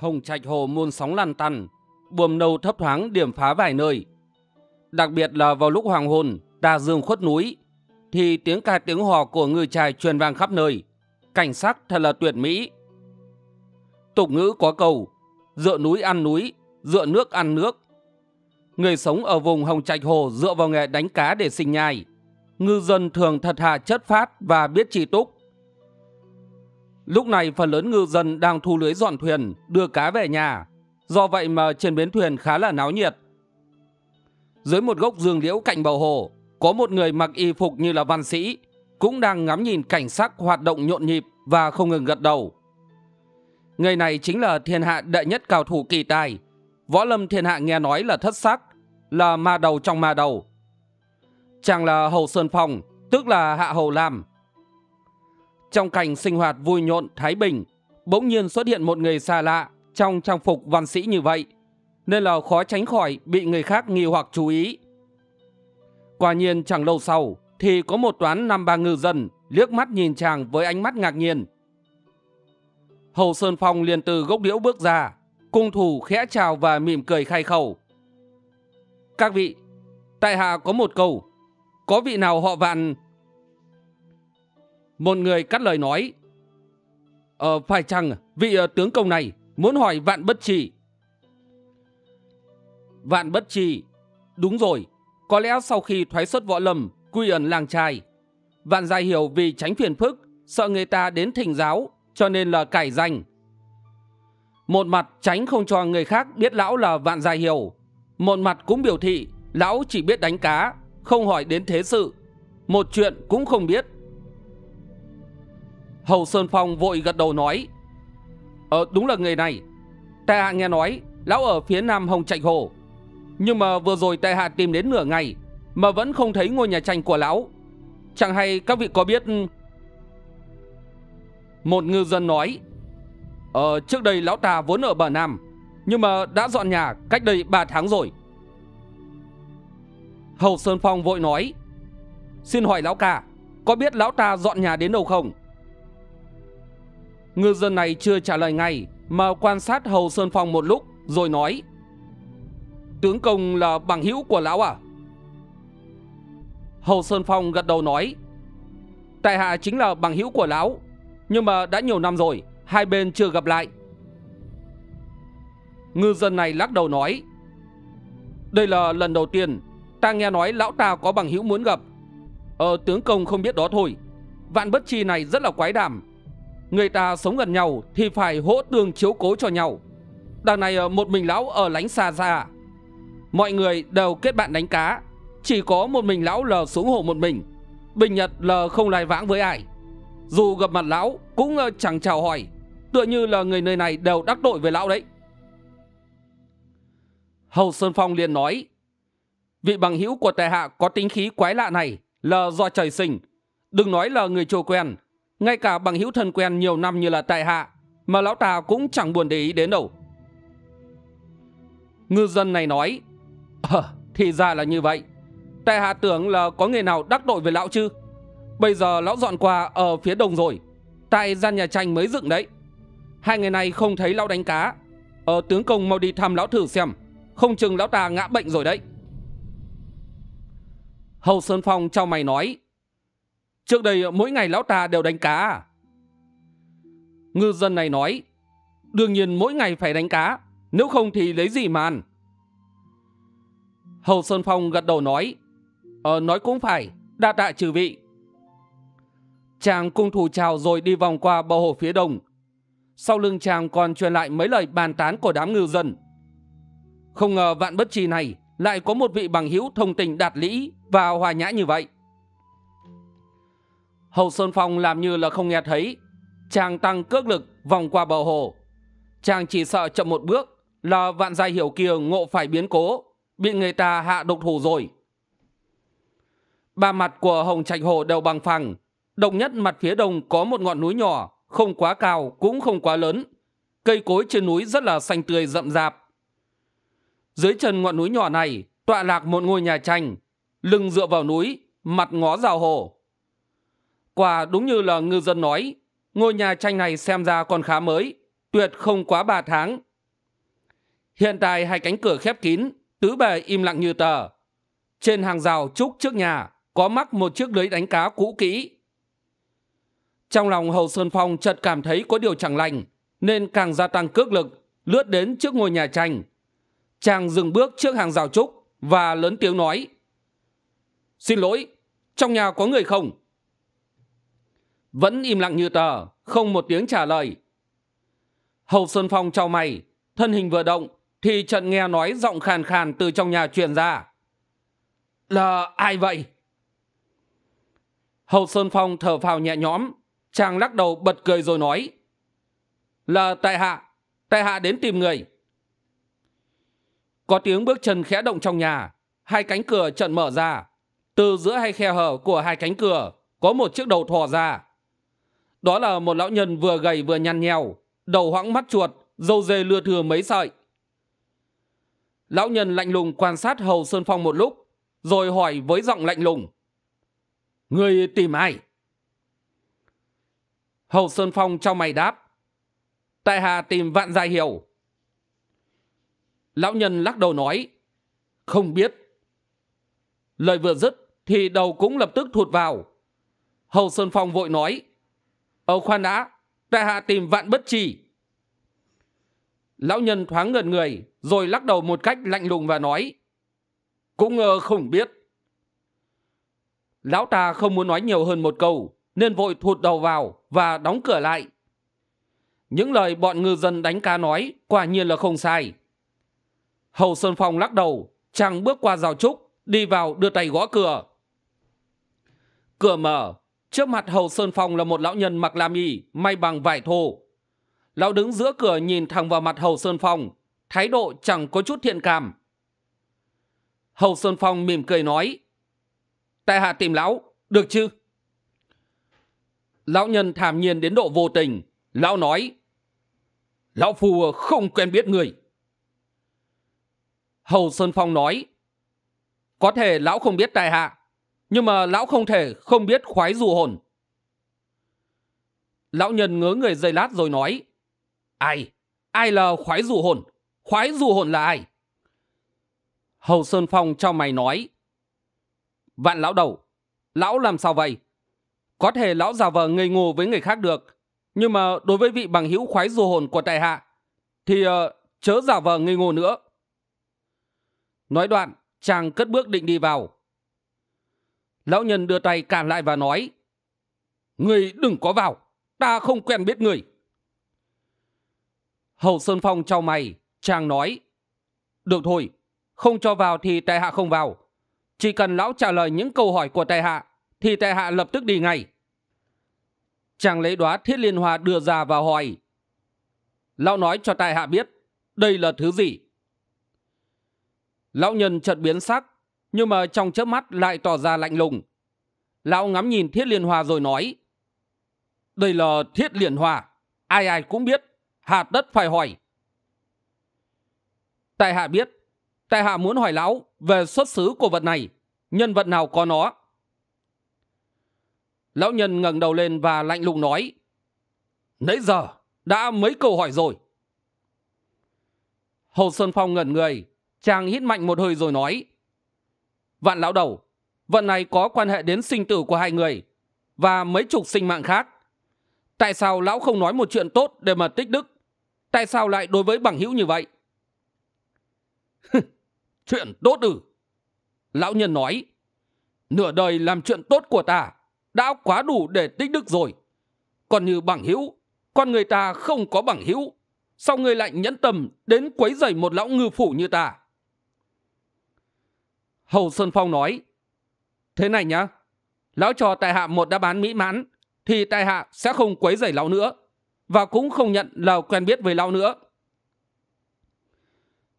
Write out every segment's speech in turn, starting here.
hồng trạch hồ muôn sóng lăn tăn, buồm nâu thấp thoáng điểm phá vài nơi. Đặc biệt là vào lúc hoàng hôn, tà dương khuất núi, thì tiếng ca tiếng hò của người trai truyền vang khắp nơi. Cảnh sắc thật là tuyệt mỹ. Tục ngữ có câu, dựa núi ăn núi, dựa nước ăn nước. Người sống ở vùng Hồng Trạch Hồ dựa vào nghề đánh cá để sinh nhai. Ngư dân thường thật hạ chất phát và biết trì túc. Lúc này phần lớn ngư dân đang thu lưới dọn thuyền, đưa cá về nhà. Do vậy mà trên bến thuyền khá là náo nhiệt. Dưới một gốc dương liễu cạnh bầu hồ, có một người mặc y phục như là văn sĩ, cũng đang ngắm nhìn cảnh sắc hoạt động nhộn nhịp và không ngừng gật đầu. Người này chính là thiên hạ đệ nhất cao thủ kỳ tài. Võ lâm thiên hạ nghe nói là thất sắc, là ma đầu trong ma đầu. Chàng là Hầu Sơn Phong, tức là Hạ Hầu Lam, trong cảnh sinh hoạt vui nhộn Thái Bình, bỗng nhiên xuất hiện một người xa lạ trong trang phục văn sĩ như vậy, nên là khó tránh khỏi bị người khác nghi hoặc chú ý. Quả nhiên chẳng lâu sau, thì có một toán năm ba ngư dân liếc mắt nhìn chàng với ánh mắt ngạc nhiên. Hầu Sơn Phong liền từ gốc điễu bước ra, cung thủ khẽ chào và mỉm cười khai khẩu. Các vị, tại hạ có một câu, có vị nào họ vạn một người cắt lời nói. Ờ, phải chăng vị ờ, tướng công này muốn hỏi vạn bất trì? Vạn bất trì. Đúng rồi, có lẽ sau khi thoái xuất võ lâm, quy ẩn làng trai. Vạn gia hiểu vì tránh phiền phức, sợ người ta đến thỉnh giáo, cho nên là cải danh. Một mặt tránh không cho người khác biết lão là vạn gia hiểu. Một mặt cũng biểu thị lão chỉ biết đánh cá, không hỏi đến thế sự. Một chuyện cũng không biết. Hầu Sơn Phong vội gật đầu nói Ờ đúng là người này Tại hạ nghe nói Lão ở phía nam Hồng Trạch Hồ Nhưng mà vừa rồi tại hạ tìm đến nửa ngày Mà vẫn không thấy ngôi nhà tranh của lão Chẳng hay các vị có biết Một ngư dân nói Ờ trước đây lão ta vốn ở bờ nam Nhưng mà đã dọn nhà cách đây 3 tháng rồi Hầu Sơn Phong vội nói Xin hỏi lão ca Có biết lão ta dọn nhà đến đâu không Ngư dân này chưa trả lời ngay Mà quan sát Hầu Sơn Phong một lúc Rồi nói Tướng công là bằng hữu của lão à Hầu Sơn Phong gật đầu nói Tại hạ chính là bằng hữu của lão Nhưng mà đã nhiều năm rồi Hai bên chưa gặp lại Ngư dân này lắc đầu nói Đây là lần đầu tiên Ta nghe nói lão ta có bằng hữu muốn gặp Ờ tướng công không biết đó thôi Vạn bất chi này rất là quái đảm Người ta sống gần nhau Thì phải hỗ tương chiếu cố cho nhau Đằng này ờ, một mình lão ở lánh xa ra Mọi người đều kết bạn đánh cá Chỉ có một mình lão lờ xuống hồ một mình Bình Nhật lờ không lai vãng với ai Dù gặp mặt lão Cũng ờ, chẳng chào hỏi Tựa như là người nơi này đều đắc tội với lão đấy Hầu Sơn Phong liền nói Vị bằng hữu của tài hạ có tính khí quái lạ này Là do trời sinh Đừng nói là người trồ quen ngay cả bằng hữu thân quen nhiều năm như là tại hạ mà lão ta cũng chẳng buồn để ý đến đâu ngư dân này nói ờ thì ra là như vậy tại hạ tưởng là có người nào đắc tội với lão chứ bây giờ lão dọn qua ở phía đông rồi tại gian nhà tranh mới dựng đấy hai người này không thấy lão đánh cá ờ tướng công mau đi thăm lão thử xem không chừng lão ta ngã bệnh rồi đấy hầu sơn phong trao mày nói Trước đây mỗi ngày lão ta đều đánh cá Ngư dân này nói Đương nhiên mỗi ngày phải đánh cá Nếu không thì lấy gì mà ăn Hầu Sơn Phong gật đầu nói Ờ nói cũng phải Đa tạ trừ vị Chàng cung thủ chào rồi đi vòng qua bờ hồ phía đông Sau lưng chàng còn truyền lại mấy lời bàn tán của đám ngư dân Không ngờ vạn bất trì này Lại có một vị bằng hữu thông tình đạt lý Và hòa nhã như vậy Hậu Sơn Phong làm như là không nghe thấy Chàng tăng cước lực vòng qua bờ hồ Chàng chỉ sợ chậm một bước Là vạn giai hiểu kia ngộ phải biến cố Bị người ta hạ độc thủ rồi Ba mặt của Hồng Trạch Hồ đều bằng phẳng Đồng nhất mặt phía đông có một ngọn núi nhỏ Không quá cao cũng không quá lớn Cây cối trên núi rất là xanh tươi rậm rạp Dưới chân ngọn núi nhỏ này Tọa lạc một ngôi nhà tranh Lưng dựa vào núi Mặt ngó rào hồ Quả đúng như là ngư dân nói, ngôi nhà tranh này xem ra còn khá mới, tuyệt không quá ba tháng. Hiện tại hai cánh cửa khép kín, tứ bề im lặng như tờ. Trên hàng rào trúc trước nhà có mắc một chiếc lưới đánh cá cũ kỹ. Trong lòng Hầu Sơn Phong chợt cảm thấy có điều chẳng lành, nên càng gia tăng cước lực, lướt đến trước ngôi nhà tranh. Chàng dừng bước trước hàng rào trúc và lớn tiếng nói. Xin lỗi, trong nhà có người không? vẫn im lặng như tờ không một tiếng trả lời hầu sơn phong trao mày thân hình vừa động thì trận nghe nói giọng khàn khàn từ trong nhà truyền ra là ai vậy hầu sơn phong thở phào nhẹ nhõm chàng lắc đầu bật cười rồi nói là tại hạ tại hạ đến tìm người có tiếng bước chân khẽ động trong nhà hai cánh cửa trận mở ra từ giữa hai khe hở của hai cánh cửa có một chiếc đầu thò ra đó là một lão nhân vừa gầy vừa nhăn nhèo đầu hoãng mắt chuột dâu dê lưa thừa mấy sợi lão nhân lạnh lùng quan sát hầu sơn phong một lúc rồi hỏi với giọng lạnh lùng người tìm ai hầu sơn phong cho mày đáp tại hà tìm vạn gia hiểu lão nhân lắc đầu nói không biết lời vừa dứt thì đầu cũng lập tức thụt vào hầu sơn phong vội nói Âu khoan đã, tại hạ tìm vạn bất trì. Lão nhân thoáng ngẩn người, rồi lắc đầu một cách lạnh lùng và nói. Cũng ngờ không biết. Lão ta không muốn nói nhiều hơn một câu, nên vội thụt đầu vào và đóng cửa lại. Những lời bọn ngư dân đánh cá nói quả nhiên là không sai. Hầu Sơn Phong lắc đầu, chàng bước qua rào trúc, đi vào đưa tay gõ cửa. Cửa mở, trước mặt hầu sơn phong là một lão nhân mặc lam y may bằng vải thô lão đứng giữa cửa nhìn thẳng vào mặt hầu sơn phong thái độ chẳng có chút thiện cảm hầu sơn phong mỉm cười nói tại hạ tìm lão được chứ lão nhân thảm nhiên đến độ vô tình lão nói lão phù không quen biết người hầu sơn phong nói có thể lão không biết tài hạ nhưng mà lão không thể không biết khoái dụ hồn lão nhân ngớ người giây lát rồi nói ai ai là khoái dụ hồn khoái dụ hồn là ai hầu sơn phong cho mày nói vạn lão đầu lão làm sao vậy có thể lão giả vờ ngây ngô với người khác được nhưng mà đối với vị bằng hữu khoái dụ hồn của tài hạ thì ờ, chớ giả vờ ngây ngô nữa nói đoạn chàng cất bước định đi vào lão nhân đưa tay cản lại và nói người đừng có vào ta không quen biết người hầu sơn phong trao mày chàng nói được thôi không cho vào thì tại hạ không vào chỉ cần lão trả lời những câu hỏi của tại hạ thì tại hạ lập tức đi ngay chàng lấy đoá thiết liên hoa đưa ra và hỏi lão nói cho tại hạ biết đây là thứ gì lão nhân chợt biến sắc nhưng mà trong chớp mắt lại tỏ ra lạnh lùng lão ngắm nhìn thiết liên hòa rồi nói đây là thiết liên hòa, ai ai cũng biết hà tất phải hỏi tại hạ biết tại hạ muốn hỏi lão về xuất xứ của vật này nhân vật nào có nó lão nhân ngẩng đầu lên và lạnh lùng nói nãy giờ đã mấy câu hỏi rồi hầu sơn phong ngẩn người chàng hít mạnh một hơi rồi nói vạn lão đầu vận này có quan hệ đến sinh tử của hai người và mấy chục sinh mạng khác tại sao lão không nói một chuyện tốt để mà tích đức tại sao lại đối với bằng hữu như vậy chuyện tốt ư lão nhân nói nửa đời làm chuyện tốt của ta đã quá đủ để tích đức rồi còn như bằng hữu con người ta không có bằng hữu sao người lại nhẫn tâm đến quấy rầy một lão ngư phủ như ta Hầu Sơn Phong nói Thế này nhá Lão trò tại hạ một đáp án mỹ mãn Thì tại hạ sẽ không quấy rầy lão nữa Và cũng không nhận là quen biết với lão nữa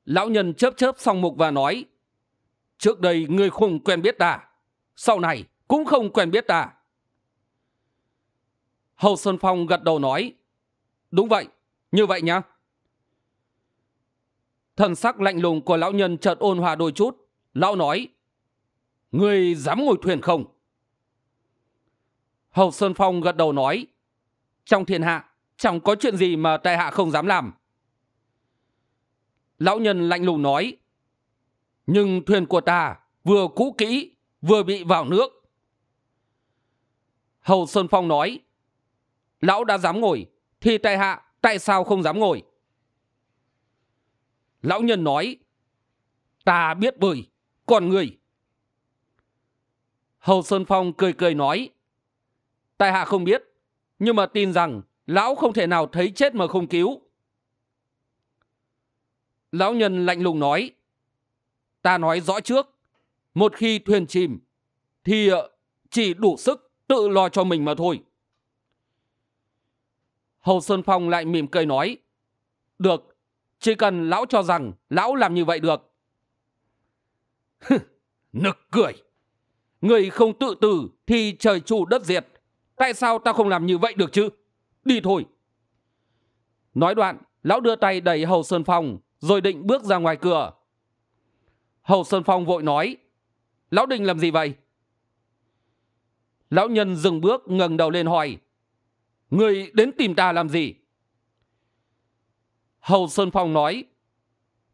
Lão nhân chớp chớp song mục và nói Trước đây ngươi không quen biết ta Sau này cũng không quen biết ta Hầu Sơn Phong gật đầu nói Đúng vậy, như vậy nhá Thần sắc lạnh lùng của lão nhân chợt ôn hòa đôi chút Lão nói, Người dám ngồi thuyền không? Hầu Sơn Phong gật đầu nói, Trong thiên hạ, chẳng có chuyện gì mà tại hạ không dám làm. Lão nhân lạnh lùng nói, Nhưng thuyền của ta vừa cũ kỹ, vừa bị vào nước. Hầu Sơn Phong nói, Lão đã dám ngồi, thì tại hạ tại sao không dám ngồi? Lão nhân nói, ta biết bơi, còn người hầu sơn phong cười cười nói tại hạ không biết nhưng mà tin rằng lão không thể nào thấy chết mà không cứu lão nhân lạnh lùng nói ta nói rõ trước một khi thuyền chìm thì ờ, chỉ đủ sức tự lo cho mình mà thôi hầu sơn phong lại mỉm cười nói được chỉ cần lão cho rằng lão làm như vậy được Nực cười! Người không tự tử thì trời chu đất diệt. Tại sao ta không làm như vậy được chứ? Đi thôi! Nói đoạn, lão đưa tay đẩy Hầu Sơn Phong rồi định bước ra ngoài cửa. Hầu Sơn Phong vội nói Lão Đình làm gì vậy? Lão nhân dừng bước ngẩng đầu lên hỏi Người đến tìm ta làm gì? Hầu Sơn Phong nói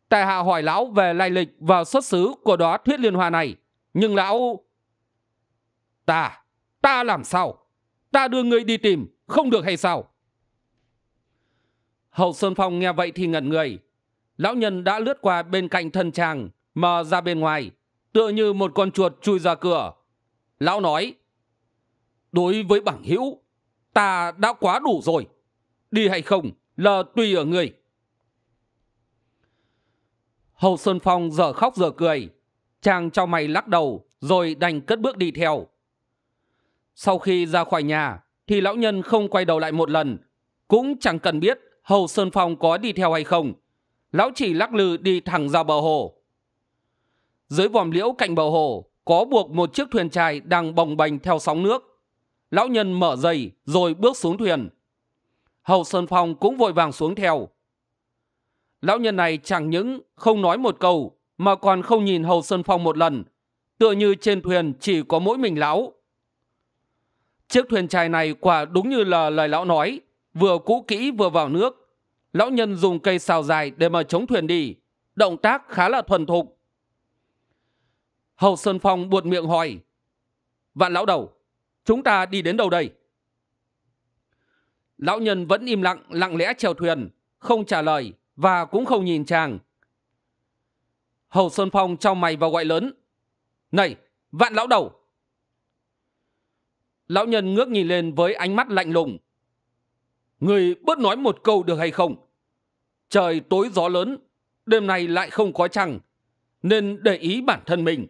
tại hạ hỏi lão về lai lịch và xuất xứ của đó thuyết liên hoa này nhưng lão ta ta làm sao ta đưa người đi tìm không được hay sao hậu sơn phong nghe vậy thì ngẩn người lão nhân đã lướt qua bên cạnh thân chàng mà ra bên ngoài tựa như một con chuột chui ra cửa lão nói đối với bảng hữu ta đã quá đủ rồi đi hay không là tùy ở người Hồ Sơn Phong dở khóc dở cười. Chàng cho mày lắc đầu rồi đành cất bước đi theo. Sau khi ra khỏi nhà thì lão nhân không quay đầu lại một lần. Cũng chẳng cần biết Hầu Sơn Phong có đi theo hay không. Lão chỉ lắc lư đi thẳng ra bờ hồ. Dưới vòm liễu cạnh bờ hồ có buộc một chiếc thuyền chài đang bồng bềnh theo sóng nước. Lão nhân mở giày rồi bước xuống thuyền. Hầu Sơn Phong cũng vội vàng xuống theo lão nhân này chẳng những không nói một câu mà còn không nhìn hầu sơn phong một lần tựa như trên thuyền chỉ có mỗi mình lão chiếc thuyền chài này quả đúng như là lời lão nói vừa cũ kỹ vừa vào nước lão nhân dùng cây xào dài để mà chống thuyền đi động tác khá là thuần thục hầu sơn phong buột miệng hỏi vạn lão đầu chúng ta đi đến đâu đây lão nhân vẫn im lặng lặng lẽ chèo thuyền không trả lời và cũng không nhìn chàng hầu sơn phong trao mày và gọi lớn này vạn lão đầu lão nhân ngước nhìn lên với ánh mắt lạnh lùng người bớt nói một câu được hay không trời tối gió lớn đêm nay lại không có trăng nên để ý bản thân mình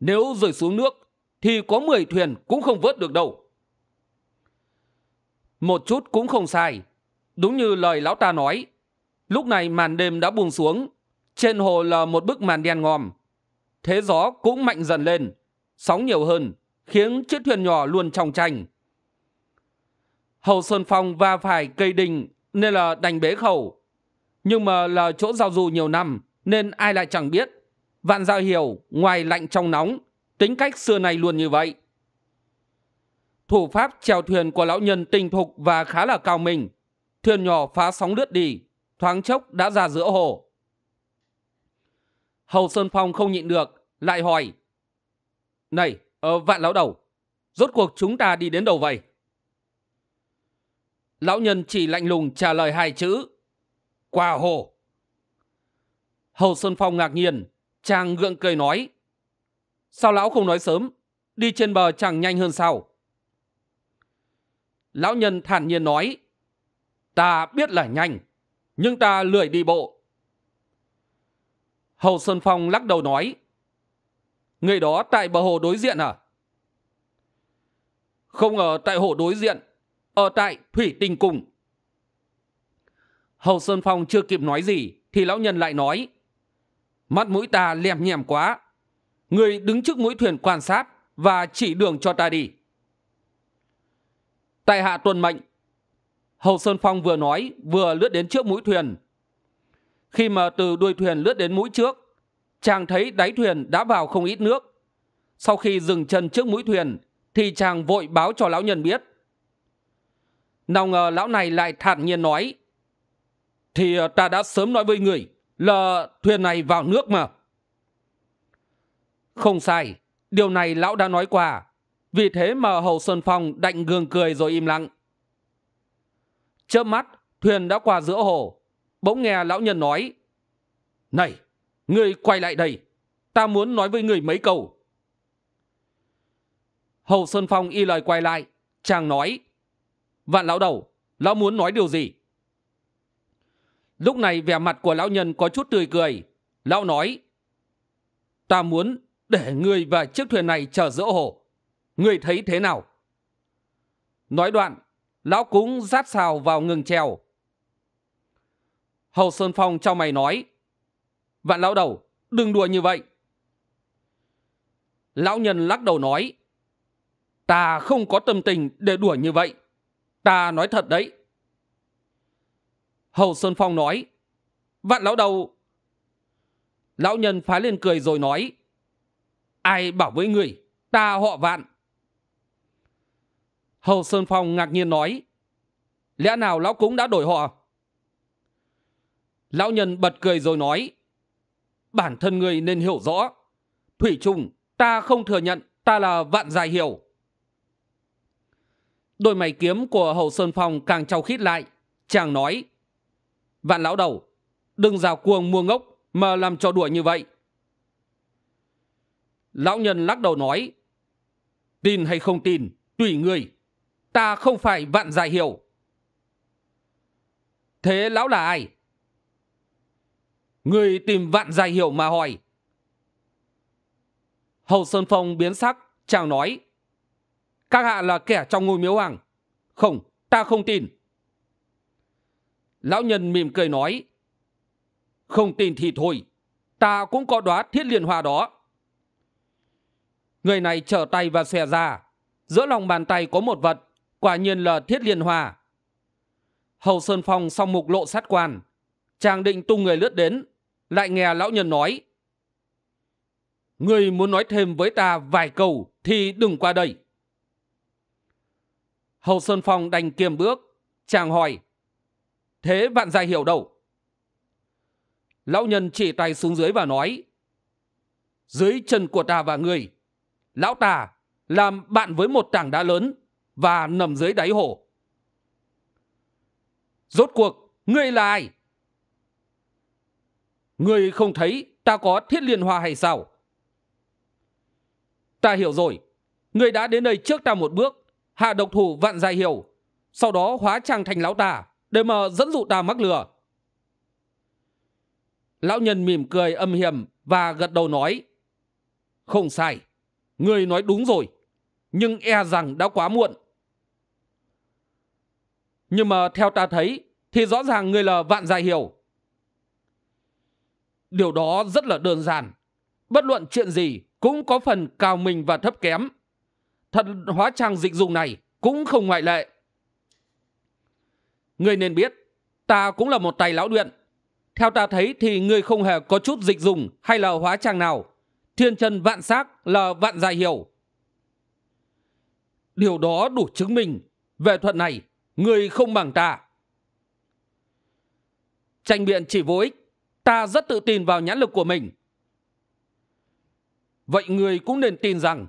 nếu rơi xuống nước thì có 10 thuyền cũng không vớt được đâu một chút cũng không sai đúng như lời lão ta nói lúc này màn đêm đã buông xuống trên hồ là một bức màn đen ngòm thế gió cũng mạnh dần lên sóng nhiều hơn khiến chiếc thuyền nhỏ luôn trong tranh hầu sơn phong va phải cây đình nên là đành bế khẩu nhưng mà là chỗ giao du nhiều năm nên ai lại chẳng biết vạn giao hiểu ngoài lạnh trong nóng tính cách xưa này luôn như vậy thủ pháp trèo thuyền của lão nhân tinh thục và khá là cao mình thuyền nhỏ phá sóng lướt đi thoáng chốc đã ra giữa hồ hầu sơn phong không nhịn được lại hỏi này ờ, vạn lão đầu rốt cuộc chúng ta đi đến đâu vậy lão nhân chỉ lạnh lùng trả lời hai chữ qua hồ hầu sơn phong ngạc nhiên chàng gượng cười nói sao lão không nói sớm đi trên bờ chẳng nhanh hơn sao lão nhân thản nhiên nói ta biết là nhanh nhưng ta lười đi bộ hầu sơn phong lắc đầu nói người đó tại bờ hồ đối diện à không ở tại hồ đối diện ở tại thủy tinh cùng hầu sơn phong chưa kịp nói gì thì lão nhân lại nói mắt mũi ta lèm nhèm quá người đứng trước mũi thuyền quan sát và chỉ đường cho ta đi tại hạ tuần mệnh Hậu Sơn Phong vừa nói vừa lướt đến trước mũi thuyền. Khi mà từ đuôi thuyền lướt đến mũi trước, chàng thấy đáy thuyền đã vào không ít nước. Sau khi dừng chân trước mũi thuyền, thì chàng vội báo cho lão nhân biết. Nào ngờ lão này lại thản nhiên nói. Thì ờ, ta đã sớm nói với người là thuyền này vào nước mà. Không sai, điều này lão đã nói qua. Vì thế mà Hầu Sơn Phong đạnh gương cười rồi im lặng chớp mắt thuyền đã qua giữa hồ bỗng nghe lão nhân nói này người quay lại đây ta muốn nói với người mấy câu hầu sơn phong y lời quay lại chàng nói vạn lão đầu lão muốn nói điều gì lúc này vẻ mặt của lão nhân có chút tươi cười lão nói ta muốn để người và chiếc thuyền này chờ giữa hồ người thấy thế nào nói đoạn Lão cũng rát xào vào ngừng trèo. Hầu Sơn Phong trao mày nói. Vạn lão đầu, đừng đùa như vậy. Lão nhân lắc đầu nói. Ta không có tâm tình để đùa như vậy. Ta nói thật đấy. Hầu Sơn Phong nói. Vạn lão đầu. Lão nhân phá lên cười rồi nói. Ai bảo với người, ta họ vạn hầu sơn phong ngạc nhiên nói lẽ nào lão cũng đã đổi họ lão nhân bật cười rồi nói bản thân người nên hiểu rõ thủy trung ta không thừa nhận ta là vạn dài hiểu đôi mày kiếm của hầu sơn phong càng trao khít lại chàng nói vạn lão đầu đừng rào cuồng mua ngốc mà làm trò đùa như vậy lão nhân lắc đầu nói tin hay không tin tùy người ta không phải vạn giải hiểu thế lão là ai người tìm vạn giải hiểu mà hỏi hầu sơn phong biến sắc chàng nói các hạ là kẻ trong ngôi miếu hoàng không ta không tin lão nhân mỉm cười nói không tin thì thôi ta cũng có đoá thiết liên hoa đó người này trở tay và xòe ra giữa lòng bàn tay có một vật quả nhiên là thiết liên hòa hầu sơn phong xong mục lộ sát quan chàng định tung người lướt đến lại nghe lão nhân nói người muốn nói thêm với ta vài câu thì đừng qua đây hầu sơn phong đành kiềm bước chàng hỏi thế bạn già hiểu đâu lão nhân chỉ tay xuống dưới và nói dưới chân của ta và người lão ta làm bạn với một tảng đá lớn và nằm dưới đáy hồ rốt cuộc ngươi là ai ngươi không thấy ta có thiết liên hoa hay sao ta hiểu rồi ngươi đã đến đây trước ta một bước hạ độc thủ vạn gia hiểu sau đó hóa trang thành lão tả để mà dẫn dụ ta mắc lừa lão nhân mỉm cười âm hiểm và gật đầu nói không sai người nói đúng rồi nhưng e rằng đã quá muộn nhưng mà theo ta thấy thì rõ ràng người là vạn gia hiểu điều đó rất là đơn giản bất luận chuyện gì cũng có phần cao mình và thấp kém thật hóa trang dịch dùng này cũng không ngoại lệ người nên biết ta cũng là một tài lão luyện theo ta thấy thì người không hề có chút dịch dùng hay là hóa trang nào thiên chân vạn xác là vạn gia hiểu điều đó đủ chứng minh về thuật này người không bằng ta tranh biện chỉ vô ích ta rất tự tin vào nhãn lực của mình vậy người cũng nên tin rằng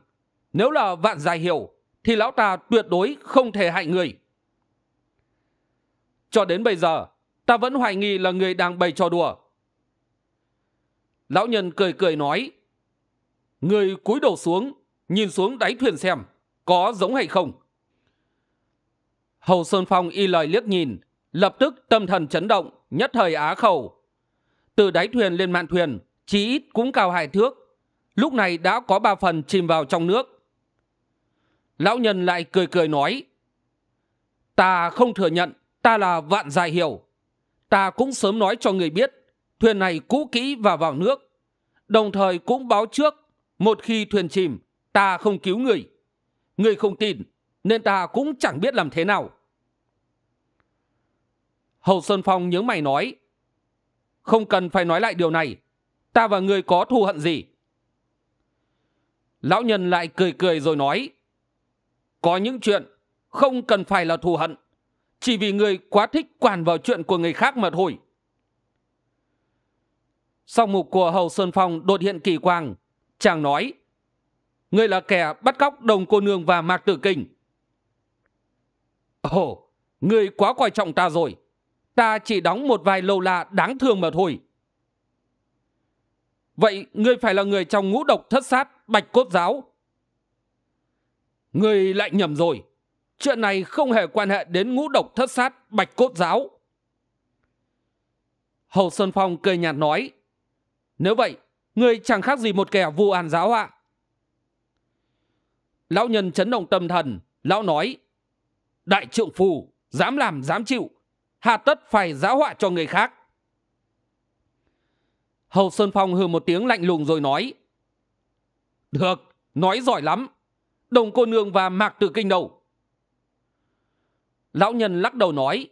nếu là vạn dài hiểu thì lão ta tuyệt đối không thể hại người cho đến bây giờ ta vẫn hoài nghi là người đang bày trò đùa lão nhân cười cười nói người cúi đầu xuống nhìn xuống đáy thuyền xem có giống hay không hầu sơn phong y lời liếc nhìn lập tức tâm thần chấn động nhất thời á khẩu từ đáy thuyền lên mạn thuyền chí ít cũng cao hai thước lúc này đã có ba phần chìm vào trong nước lão nhân lại cười cười nói ta không thừa nhận ta là vạn dài hiểu ta cũng sớm nói cho người biết thuyền này cũ kỹ và vào nước đồng thời cũng báo trước một khi thuyền chìm ta không cứu người người không tin nên ta cũng chẳng biết làm thế nào hậu sơn phong nhớ mày nói không cần phải nói lại điều này ta và người có thù hận gì lão nhân lại cười cười rồi nói có những chuyện không cần phải là thù hận chỉ vì người quá thích quản vào chuyện của người khác mà thôi song mục của hầu sơn phong đột hiện kỳ quang chàng nói người là kẻ bắt cóc đồng cô nương và mạc tử kinh ồ oh, người quá coi trọng ta rồi ta chỉ đóng một vài lầu lạ đáng thương mà thôi vậy ngươi phải là người trong ngũ độc thất sát bạch cốt giáo ngươi lại nhầm rồi chuyện này không hề quan hệ đến ngũ độc thất sát bạch cốt giáo hầu sơn phong cười nhạt nói nếu vậy ngươi chẳng khác gì một kẻ vu an giáo ạ lão nhân chấn động tâm thần lão nói đại trượng phù dám làm dám chịu hạ tất phải giáo họa cho người khác hầu sơn phong hừ một tiếng lạnh lùng rồi nói được nói giỏi lắm đồng cô nương và mạc tử kinh đầu lão nhân lắc đầu nói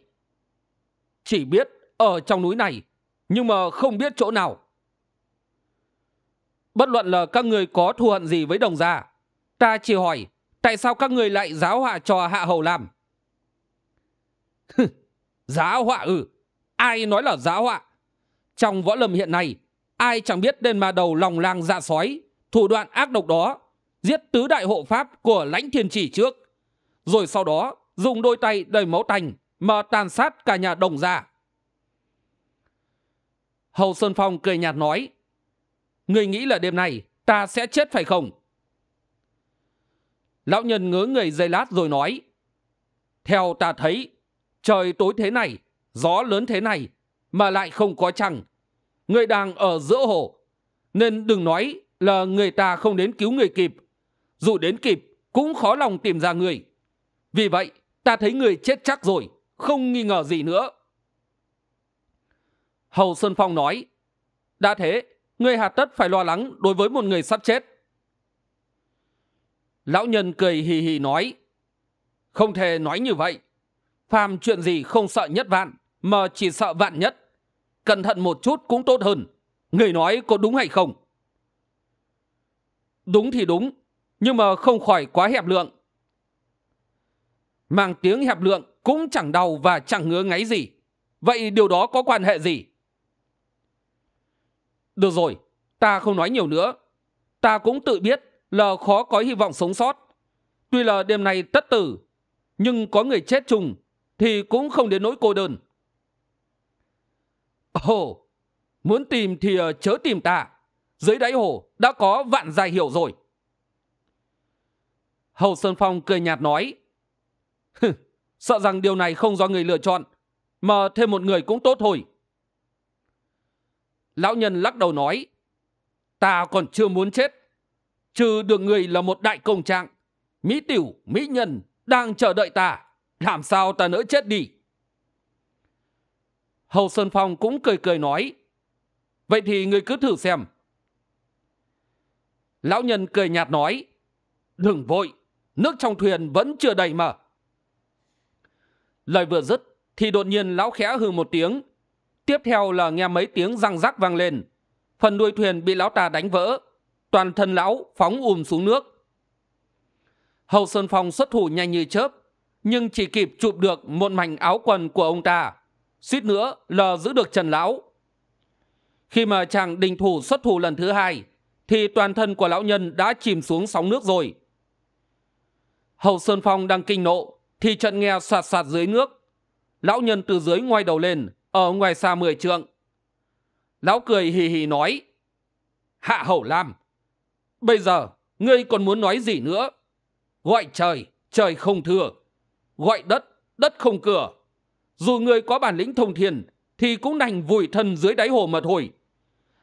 chỉ biết ở trong núi này nhưng mà không biết chỗ nào bất luận là các người có thù hận gì với đồng gia ta chỉ hỏi tại sao các người lại giáo họa cho hạ hầu làm Giá họa ư? Ai nói là giá họa? Trong võ lâm hiện nay, ai chẳng biết tên mà đầu lòng lang dạ sói, thủ đoạn ác độc đó, giết tứ đại hộ pháp của lãnh thiên chỉ trước. Rồi sau đó, dùng đôi tay đầy máu tành mà tàn sát cả nhà đồng gia. Hầu Sơn Phong cười nhạt nói, Người nghĩ là đêm này ta sẽ chết phải không? Lão nhân ngớ người dây lát rồi nói, Theo ta thấy, trời tối thế này gió lớn thế này mà lại không có trăng người đang ở giữa hồ nên đừng nói là người ta không đến cứu người kịp dù đến kịp cũng khó lòng tìm ra người vì vậy ta thấy người chết chắc rồi không nghi ngờ gì nữa hầu sơn phong nói đã thế người hà tất phải lo lắng đối với một người sắp chết lão nhân cười hì hì nói không thể nói như vậy phàm chuyện gì không sợ nhất vạn mà chỉ sợ vạn nhất cẩn thận một chút cũng tốt hơn người nói có đúng hay không đúng thì đúng nhưng mà không khỏi quá hẹp lượng mang tiếng hẹp lượng cũng chẳng đau và chẳng ngứa ngáy gì vậy điều đó có quan hệ gì được rồi ta không nói nhiều nữa ta cũng tự biết là khó có hy vọng sống sót tuy là đêm nay tất tử nhưng có người chết trùng thì cũng không đến nỗi cô đơn ồ muốn tìm thì ờ, chớ tìm ta dưới đáy hồ đã có vạn dài hiểu rồi hầu sơn phong cười nhạt nói sợ rằng điều này không do người lựa chọn mà thêm một người cũng tốt thôi lão nhân lắc đầu nói ta còn chưa muốn chết trừ được người là một đại công trạng mỹ tiểu mỹ nhân đang chờ đợi ta làm sao ta nỡ chết đi hầu sơn phong cũng cười cười nói vậy thì người cứ thử xem lão nhân cười nhạt nói đừng vội nước trong thuyền vẫn chưa đầy mà lời vừa dứt thì đột nhiên lão khẽ hừ một tiếng tiếp theo là nghe mấy tiếng răng rắc vang lên phần đuôi thuyền bị lão ta đánh vỡ toàn thân lão phóng ùm xuống nước hầu sơn phong xuất thủ nhanh như chớp nhưng chỉ kịp chụp được một mảnh áo quần của ông ta suýt nữa lờ giữ được trần lão khi mà chàng đình thủ xuất thủ lần thứ hai thì toàn thân của lão nhân đã chìm xuống sóng nước rồi hầu sơn phong đang kinh nộ thì trận nghe sạt sạt dưới nước lão nhân từ dưới ngoài đầu lên ở ngoài xa mười trượng lão cười hì hì nói hạ hầu lam bây giờ ngươi còn muốn nói gì nữa gọi trời trời không thừa gọi đất đất không cửa dù người có bản lĩnh thông thiền thì cũng đành vùi thân dưới đáy hồ mật hồi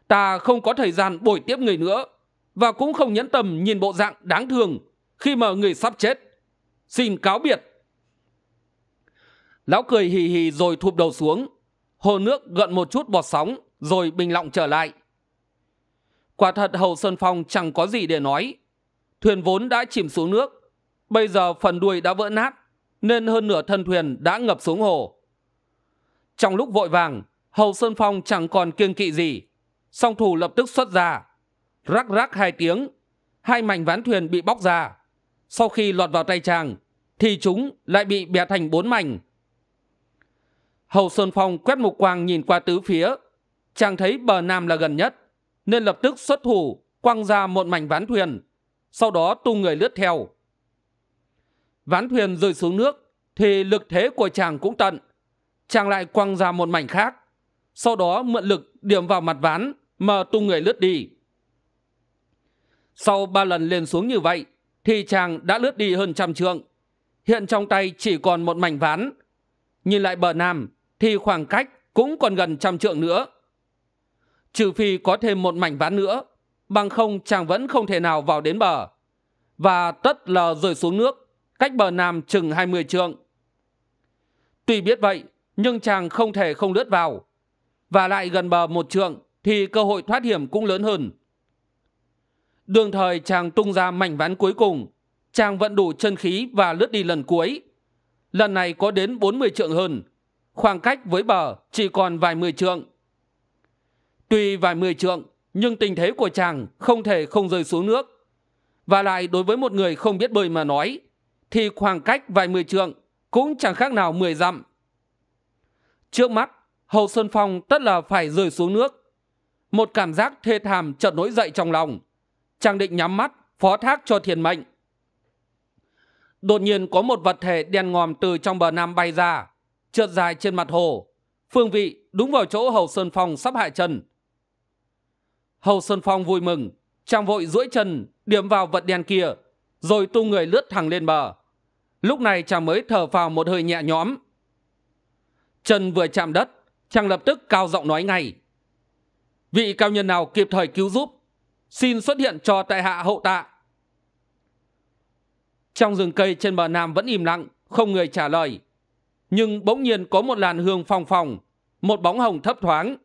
ta không có thời gian bồi tiếp người nữa và cũng không nhẫn tâm nhìn bộ dạng đáng thương khi mà người sắp chết xin cáo biệt lão cười hì hì rồi thụp đầu xuống hồ nước gợn một chút bọt sóng rồi bình lặng trở lại quả thật hầu sơn phong chẳng có gì để nói thuyền vốn đã chìm xuống nước bây giờ phần đuôi đã vỡ nát nên hơn nửa thân thuyền đã ngập xuống hồ trong lúc vội vàng hầu sơn phong chẳng còn kiêng kỵ gì song thủ lập tức xuất ra rắc rắc hai tiếng hai mảnh ván thuyền bị bóc ra sau khi lọt vào tay chàng thì chúng lại bị bẻ thành bốn mảnh hầu sơn phong quét mục quang nhìn qua tứ phía chàng thấy bờ nam là gần nhất nên lập tức xuất thủ quăng ra một mảnh ván thuyền sau đó tung người lướt theo ván thuyền rơi xuống nước thì lực thế của chàng cũng tận chàng lại quăng ra một mảnh khác sau đó mượn lực điểm vào mặt ván mà tung người lướt đi sau ba lần lên xuống như vậy thì chàng đã lướt đi hơn trăm trượng hiện trong tay chỉ còn một mảnh ván nhìn lại bờ nam thì khoảng cách cũng còn gần trăm trượng nữa trừ phi có thêm một mảnh ván nữa bằng không chàng vẫn không thể nào vào đến bờ và tất là rơi xuống nước cách bờ nam chừng hai mươi trượng. Tuy biết vậy, nhưng chàng không thể không lướt vào. Và lại gần bờ một trượng thì cơ hội thoát hiểm cũng lớn hơn. Đường thời chàng tung ra mảnh ván cuối cùng, chàng vẫn đủ chân khí và lướt đi lần cuối. Lần này có đến bốn mươi trượng hơn, khoảng cách với bờ chỉ còn vài mươi trượng. Tuy vài mươi trượng, nhưng tình thế của chàng không thể không rơi xuống nước. Và lại đối với một người không biết bơi mà nói, thì khoảng cách vài mười trượng cũng chẳng khác nào mười dặm trước mắt hầu sơn phong tất là phải rơi xuống nước một cảm giác thê thảm chợt nổi dậy trong lòng chàng định nhắm mắt phó thác cho thiên mệnh đột nhiên có một vật thể đen ngòm từ trong bờ nam bay ra trượt dài trên mặt hồ phương vị đúng vào chỗ hầu sơn phong sắp hạ chân hầu sơn phong vui mừng chàng vội duỗi chân điểm vào vật đen kia rồi tu người lướt thẳng lên bờ lúc này chàng mới thở vào một hơi nhẹ nhõm chân vừa chạm đất chàng lập tức cao giọng nói ngay vị cao nhân nào kịp thời cứu giúp xin xuất hiện cho tại hạ hậu tạ trong rừng cây trên bờ nam vẫn im lặng không người trả lời nhưng bỗng nhiên có một làn hương phong phong một bóng hồng thấp thoáng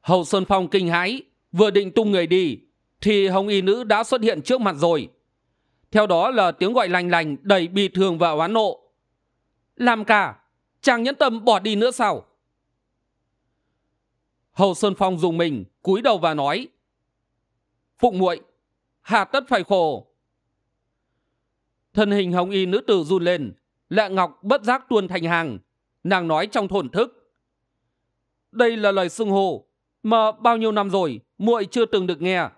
hầu sơn phong kinh hãi vừa định tung người đi thì hồng y nữ đã xuất hiện trước mặt rồi theo đó là tiếng gọi lành lành đầy bi thương và oán nộ làm cả chàng nhẫn tâm bỏ đi nữa sao hầu sơn phong dùng mình cúi đầu và nói phụng muội hà tất phải khổ thân hình hồng y nữ tử run lên lạ ngọc bất giác tuôn thành hàng nàng nói trong thổn thức đây là lời xưng hô mà bao nhiêu năm rồi muội chưa từng được nghe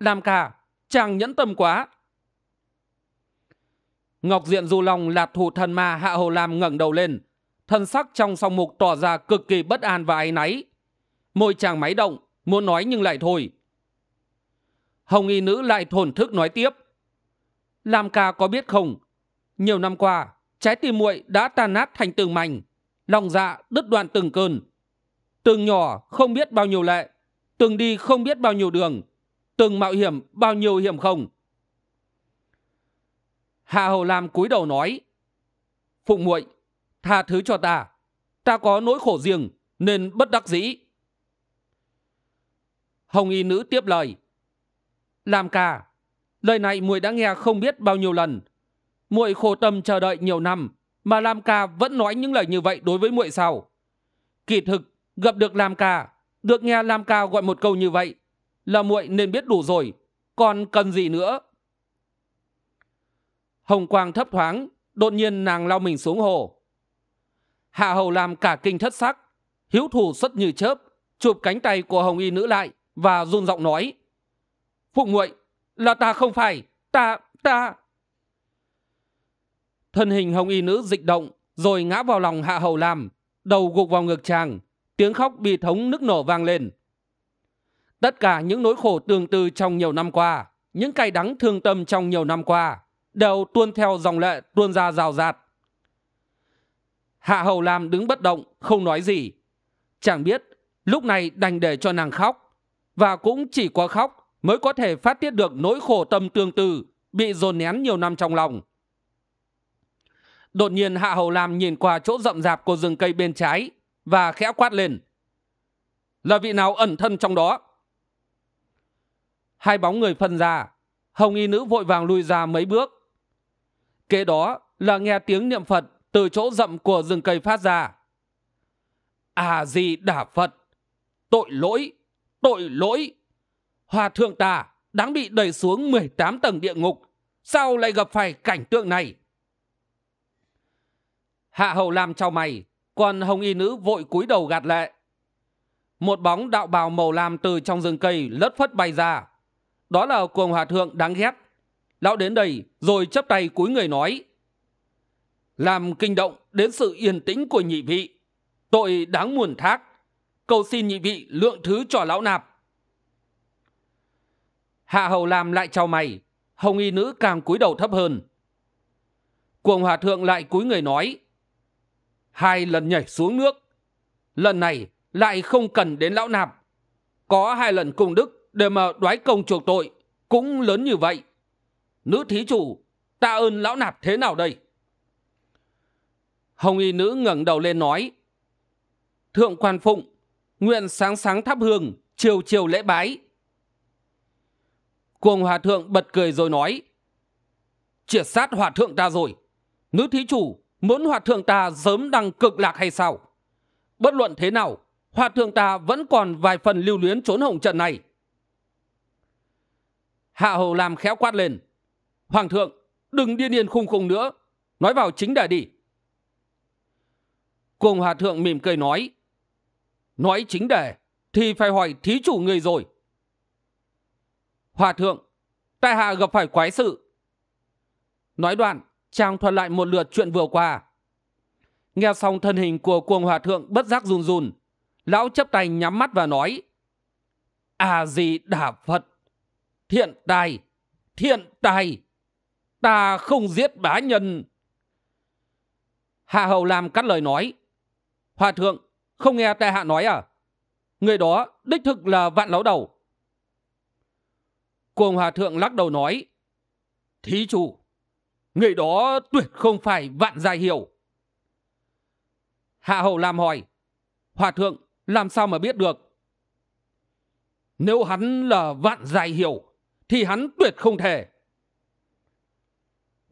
làm cả chàng nhẫn tâm quá Ngọc Diện Du Long là thủ thần ma Hạ Hồ Lam ngẩng đầu lên. Thân sắc trong song mục tỏ ra cực kỳ bất an và áy náy. Môi chàng máy động, muốn nói nhưng lại thôi. Hồng y nữ lại thổn thức nói tiếp. Lam ca có biết không? Nhiều năm qua, trái tim muội đã tan nát thành từng mảnh. Lòng dạ đứt đoạn từng cơn. Từng nhỏ không biết bao nhiêu lệ. Từng đi không biết bao nhiêu đường. Từng mạo hiểm bao nhiêu hiểm không Hạ Hầu Lam cúi đầu nói Phụng muội tha thứ cho ta Ta có nỗi khổ riêng Nên bất đắc dĩ Hồng y nữ tiếp lời Lam ca Lời này muội đã nghe không biết bao nhiêu lần muội khổ tâm chờ đợi nhiều năm Mà Lam ca vẫn nói những lời như vậy Đối với muội sau Kỳ thực gặp được Lam ca Được nghe Lam ca gọi một câu như vậy Là muội nên biết đủ rồi Còn cần gì nữa hồng quang thấp thoáng đột nhiên nàng lao mình xuống hồ hạ hầu làm cả kinh thất sắc hữu thủ xuất như chớp chụp cánh tay của hồng y nữ lại và run giọng nói phụ muội là ta không phải ta ta thân hình hồng y nữ dịch động rồi ngã vào lòng hạ hầu làm đầu gục vào ngực chàng tiếng khóc bi thống nức nổ vang lên tất cả những nỗi khổ tương tư trong nhiều năm qua những cay đắng thương tâm trong nhiều năm qua đều tuôn theo dòng lệ tuôn ra rào rạt hạ hầu lam đứng bất động không nói gì chẳng biết lúc này đành để cho nàng khóc và cũng chỉ có khóc mới có thể phát tiết được nỗi khổ tâm tương tư bị dồn nén nhiều năm trong lòng đột nhiên hạ hầu lam nhìn qua chỗ rậm rạp của rừng cây bên trái và khẽ quát lên là vị nào ẩn thân trong đó hai bóng người phân ra hồng y nữ vội vàng lùi ra mấy bước Kế đó là nghe tiếng niệm Phật từ chỗ rậm của rừng cây phát ra. À gì đả Phật, tội lỗi, tội lỗi. Hòa thượng ta đáng bị đẩy xuống tám tầng địa ngục. Sao lại gặp phải cảnh tượng này? Hạ hầu làm trao mày, còn hồng y nữ vội cúi đầu gạt lệ. Một bóng đạo bào màu lam từ trong rừng cây lất phất bay ra. Đó là cuồng hòa thượng đáng ghét lão đến đây rồi chấp tay cúi người nói làm kinh động đến sự yên tĩnh của nhị vị tội đáng muồn thác cầu xin nhị vị lượng thứ cho lão nạp hạ hầu làm lại chào mày hồng y nữ càng cúi đầu thấp hơn cuồng hòa thượng lại cúi người nói hai lần nhảy xuống nước lần này lại không cần đến lão nạp có hai lần cùng đức để mà đoái công chuộc tội cũng lớn như vậy nữ thí chủ ta ơn lão nạp thế nào đây hồng y nữ ngẩng đầu lên nói thượng quan phụng nguyện sáng sáng thắp hương chiều chiều lễ bái cuồng hòa thượng bật cười rồi nói triệt sát hòa thượng ta rồi nữ thí chủ muốn hòa thượng ta sớm đăng cực lạc hay sao bất luận thế nào hòa thượng ta vẫn còn vài phần lưu luyến trốn hồng trận này hạ hầu làm khéo quát lên Hoàng thượng, đừng điên điên khung khung nữa. Nói vào chính đề đi. Cùng hòa thượng mỉm cười nói. Nói chính đề thì phải hỏi thí chủ người rồi. Hòa thượng, tại hạ gặp phải quái sự. Nói đoạn, chàng thuật lại một lượt chuyện vừa qua. Nghe xong thân hình của cuồng hòa thượng bất giác run run. Lão chấp tay nhắm mắt và nói. À gì đả Phật, thiện tài, thiện tài ta không giết bá nhân hạ hầu làm cắt lời nói hòa thượng không nghe tại hạ nói à người đó đích thực là vạn lão đầu cuồng hòa thượng lắc đầu nói thí chủ người đó tuyệt không phải vạn giai hiểu hạ hầu làm hỏi hòa thượng làm sao mà biết được nếu hắn là vạn giai hiểu thì hắn tuyệt không thể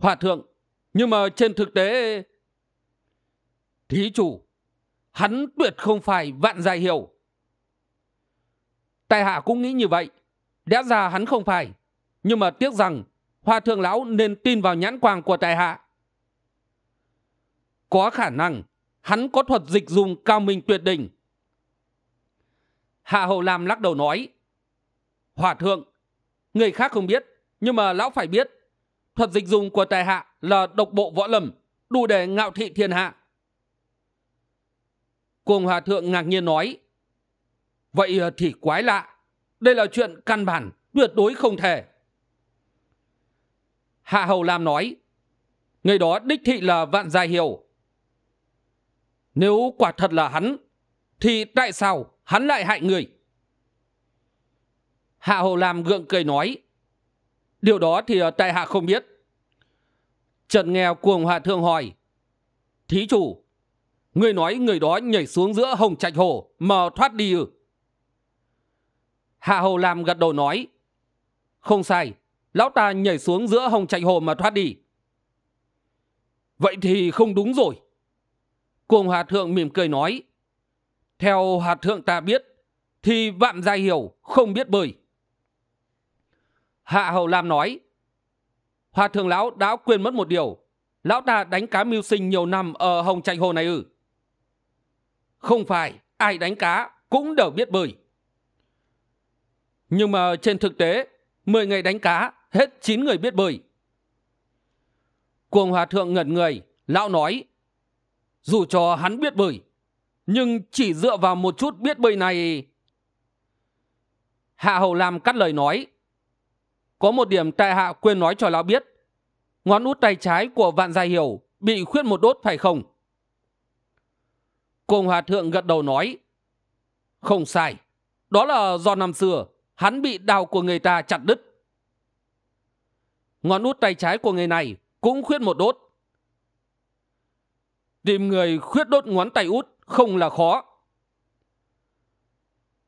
Hòa thượng, nhưng mà trên thực tế... Thí chủ, hắn tuyệt không phải vạn giai hiểu. Tài hạ cũng nghĩ như vậy. Đã ra hắn không phải. Nhưng mà tiếc rằng, Hòa thượng lão nên tin vào nhãn quang của tài hạ. Có khả năng, hắn có thuật dịch dùng cao minh tuyệt đỉnh. Hạ Hậu Lam lắc đầu nói. Hòa thượng, người khác không biết, nhưng mà lão phải biết thuật dịch dùng của tài hạ là độc bộ võ lầm, đủ để ngạo thị thiên hạ. Cùng hòa thượng ngạc nhiên nói, Vậy ờ, thì quái lạ, đây là chuyện căn bản, tuyệt đối không thể. Hạ Hầu Lam nói, Người đó đích thị là Vạn Gia Hiểu. Nếu quả thật là hắn, thì tại sao hắn lại hại người? Hạ Hầu Lam gượng cười nói, Điều đó thì ờ, tại hạ không biết. Trận nghe cuồng hòa thượng hỏi. Thí chủ, người nói người đó nhảy xuống giữa hồng trạch hồ mà thoát đi ư? Hạ Hầu làm gật đầu nói. Không sai, lão ta nhảy xuống giữa hồng trạch hồ mà thoát đi. Vậy thì không đúng rồi. Cuồng hòa thượng mỉm cười nói. Theo hòa thượng ta biết, thì vạn gia hiểu không biết bơi. Hạ Hầu Lam nói, Hòa thượng lão đã quên mất một điều, lão ta đánh cá mưu sinh nhiều năm ở Hồng Trạch Hồ này ư. Không phải, ai đánh cá cũng đều biết bơi. Nhưng mà trên thực tế, 10 ngày đánh cá, hết chín người biết bơi. Cuồng hòa thượng ngẩn người, lão nói, dù cho hắn biết bơi, nhưng chỉ dựa vào một chút biết bơi này... Hạ Hầu Lam cắt lời nói, có một điểm tại hạ quên nói cho lão biết. Ngón út tay trái của vạn gia hiểu bị khuyết một đốt phải không? Cùng hòa thượng gật đầu nói. Không sai. Đó là do năm xưa hắn bị đào của người ta chặt đứt. Ngón út tay trái của người này cũng khuyết một đốt. Tìm người khuyết đốt ngón tay út không là khó.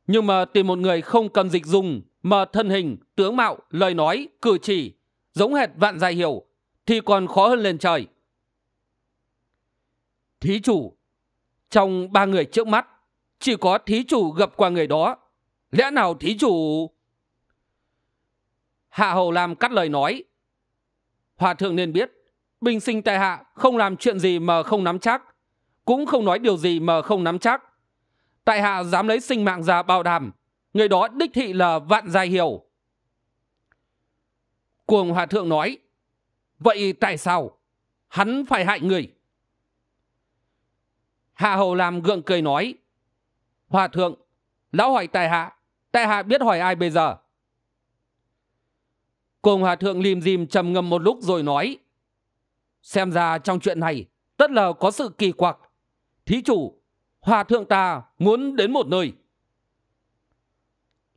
Nhưng mà tìm một người không cần dịch dùng mà thân hình tướng mạo lời nói cử chỉ giống hệt vạn dài hiểu thì còn khó hơn lên trời thí chủ trong ba người trước mắt chỉ có thí chủ gặp qua người đó lẽ nào thí chủ hạ hầu lam cắt lời nói hòa thượng nên biết bình sinh tại hạ không làm chuyện gì mà không nắm chắc cũng không nói điều gì mà không nắm chắc tại hạ dám lấy sinh mạng ra bảo đảm người đó đích thị là vạn dài hiểu cuồng hòa thượng nói vậy tại sao hắn phải hại người hạ hầu làm gượng cười nói hòa thượng lão hỏi tại hạ tại hạ biết hỏi ai bây giờ cuồng hòa thượng lim dim trầm ngâm một lúc rồi nói xem ra trong chuyện này tất là có sự kỳ quặc thí chủ hòa thượng ta muốn đến một nơi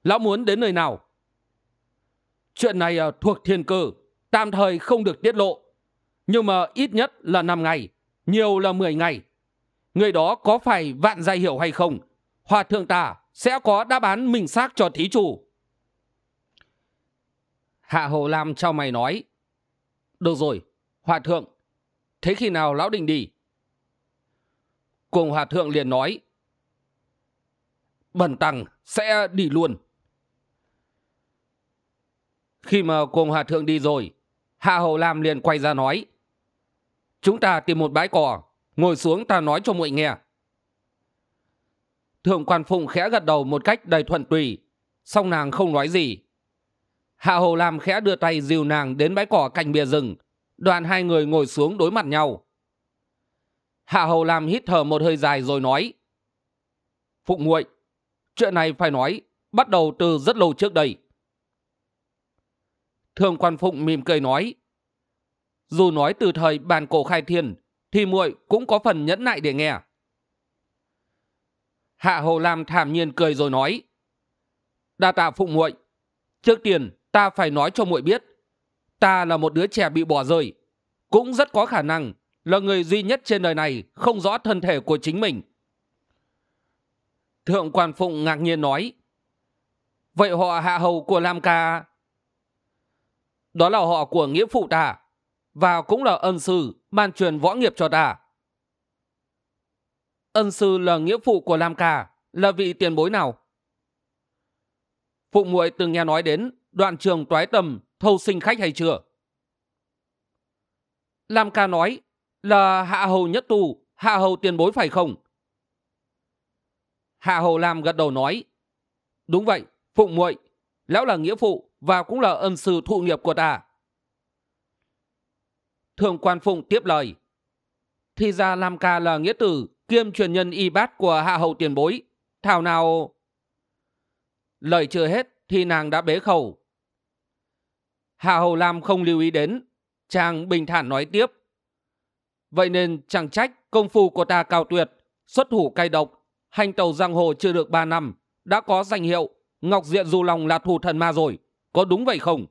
lão muốn đến nơi nào chuyện này ờ, thuộc thiên cơ tạm thời không được tiết lộ nhưng mà ít nhất là năm ngày nhiều là 10 ngày người đó có phải vạn gia hiểu hay không hòa thượng ta sẽ có đáp án mình xác cho thí chủ hạ hồ lam trao mày nói được rồi hòa thượng thế khi nào lão định đi cùng hòa thượng liền nói bẩn tăng sẽ đi luôn khi mà cùng hòa thượng đi rồi hạ hầu lam liền quay ra nói chúng ta tìm một bãi cỏ ngồi xuống ta nói cho muội nghe thượng quan phụng khẽ gật đầu một cách đầy thuận tùy song nàng không nói gì hạ hầu lam khẽ đưa tay dìu nàng đến bãi cỏ cạnh bìa rừng đoàn hai người ngồi xuống đối mặt nhau hạ hầu lam hít thở một hơi dài rồi nói phụng muội chuyện này phải nói bắt đầu từ rất lâu trước đây Thường Quan Phụng mỉm cười nói. Dù nói từ thời bàn cổ khai thiên, thì muội cũng có phần nhẫn nại để nghe. Hạ Hồ Lam thảm nhiên cười rồi nói. Đa tạ Phụng muội Trước tiên, ta phải nói cho muội biết. Ta là một đứa trẻ bị bỏ rơi. Cũng rất có khả năng là người duy nhất trên đời này không rõ thân thể của chính mình. Thượng Quan Phụng ngạc nhiên nói. Vậy họ hạ hầu của Lam Ca đó là họ của nghĩa phụ ta và cũng là ân sư ban truyền võ nghiệp cho ta ân sư là nghĩa phụ của lam ca là vị tiền bối nào phụ muội từng nghe nói đến đoạn trường toái tầm thâu sinh khách hay chưa lam ca nói là hạ hầu nhất tu hạ hầu tiền bối phải không hạ hầu lam gật đầu nói đúng vậy phụ muội lão là nghĩa phụ và cũng là ân sư thụ nghiệp của ta thượng quan phụng tiếp lời thì ra lam ca là nghĩa tử kiêm truyền nhân y bát của hạ hầu tiền bối thảo nào lời chưa hết thì nàng đã bế khẩu hạ hầu lam không lưu ý đến chàng bình thản nói tiếp vậy nên chàng trách công phu của ta cao tuyệt xuất thủ cay độc hành tàu giang hồ chưa được ba năm đã có danh hiệu ngọc diện du lòng là thủ thần ma rồi có đúng vậy không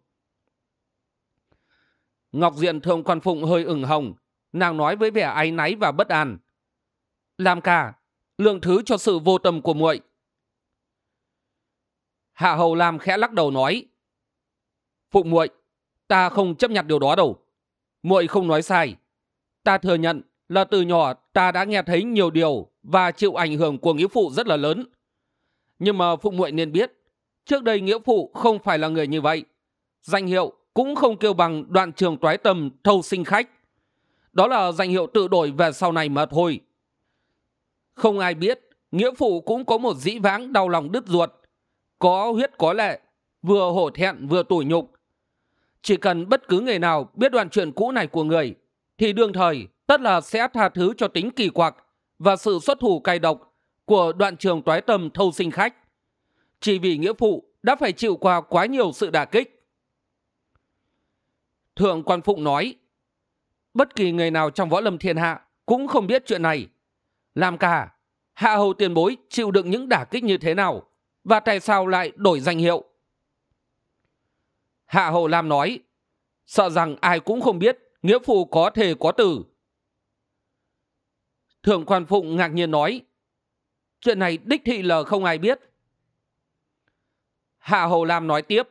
ngọc diện thượng quan phụng hơi ửng hồng nàng nói với vẻ áy náy và bất an làm cả lượng thứ cho sự vô tâm của muội hạ hầu lam khẽ lắc đầu nói phụng muội ta không chấp nhận điều đó đâu muội không nói sai ta thừa nhận là từ nhỏ ta đã nghe thấy nhiều điều và chịu ảnh hưởng của nghĩa phụ rất là lớn nhưng mà phụng muội nên biết Trước đây nghĩa phụ không phải là người như vậy. Danh hiệu cũng không kêu bằng đoạn trường toái tâm thâu sinh khách. Đó là danh hiệu tự đổi về sau này mà thôi. Không ai biết, nghĩa phụ cũng có một dĩ vãng đau lòng đứt ruột. Có huyết có lệ, vừa hổ thẹn vừa tủi nhục. Chỉ cần bất cứ người nào biết đoạn chuyện cũ này của người, thì đương thời tất là sẽ tha thứ cho tính kỳ quặc và sự xuất thủ cay độc của đoạn trường toái tâm thâu sinh khách chỉ vì nghĩa phụ đã phải chịu qua quá nhiều sự đả kích thượng quan phụng nói bất kỳ người nào trong võ lâm thiên hạ cũng không biết chuyện này làm cả hạ hầu tiền bối chịu đựng những đả kích như thế nào và tại sao lại đổi danh hiệu hạ hầu lam nói sợ rằng ai cũng không biết nghĩa phụ có thể có tử thượng quan phụng ngạc nhiên nói chuyện này đích thị l không ai biết hạ hầu lam nói tiếp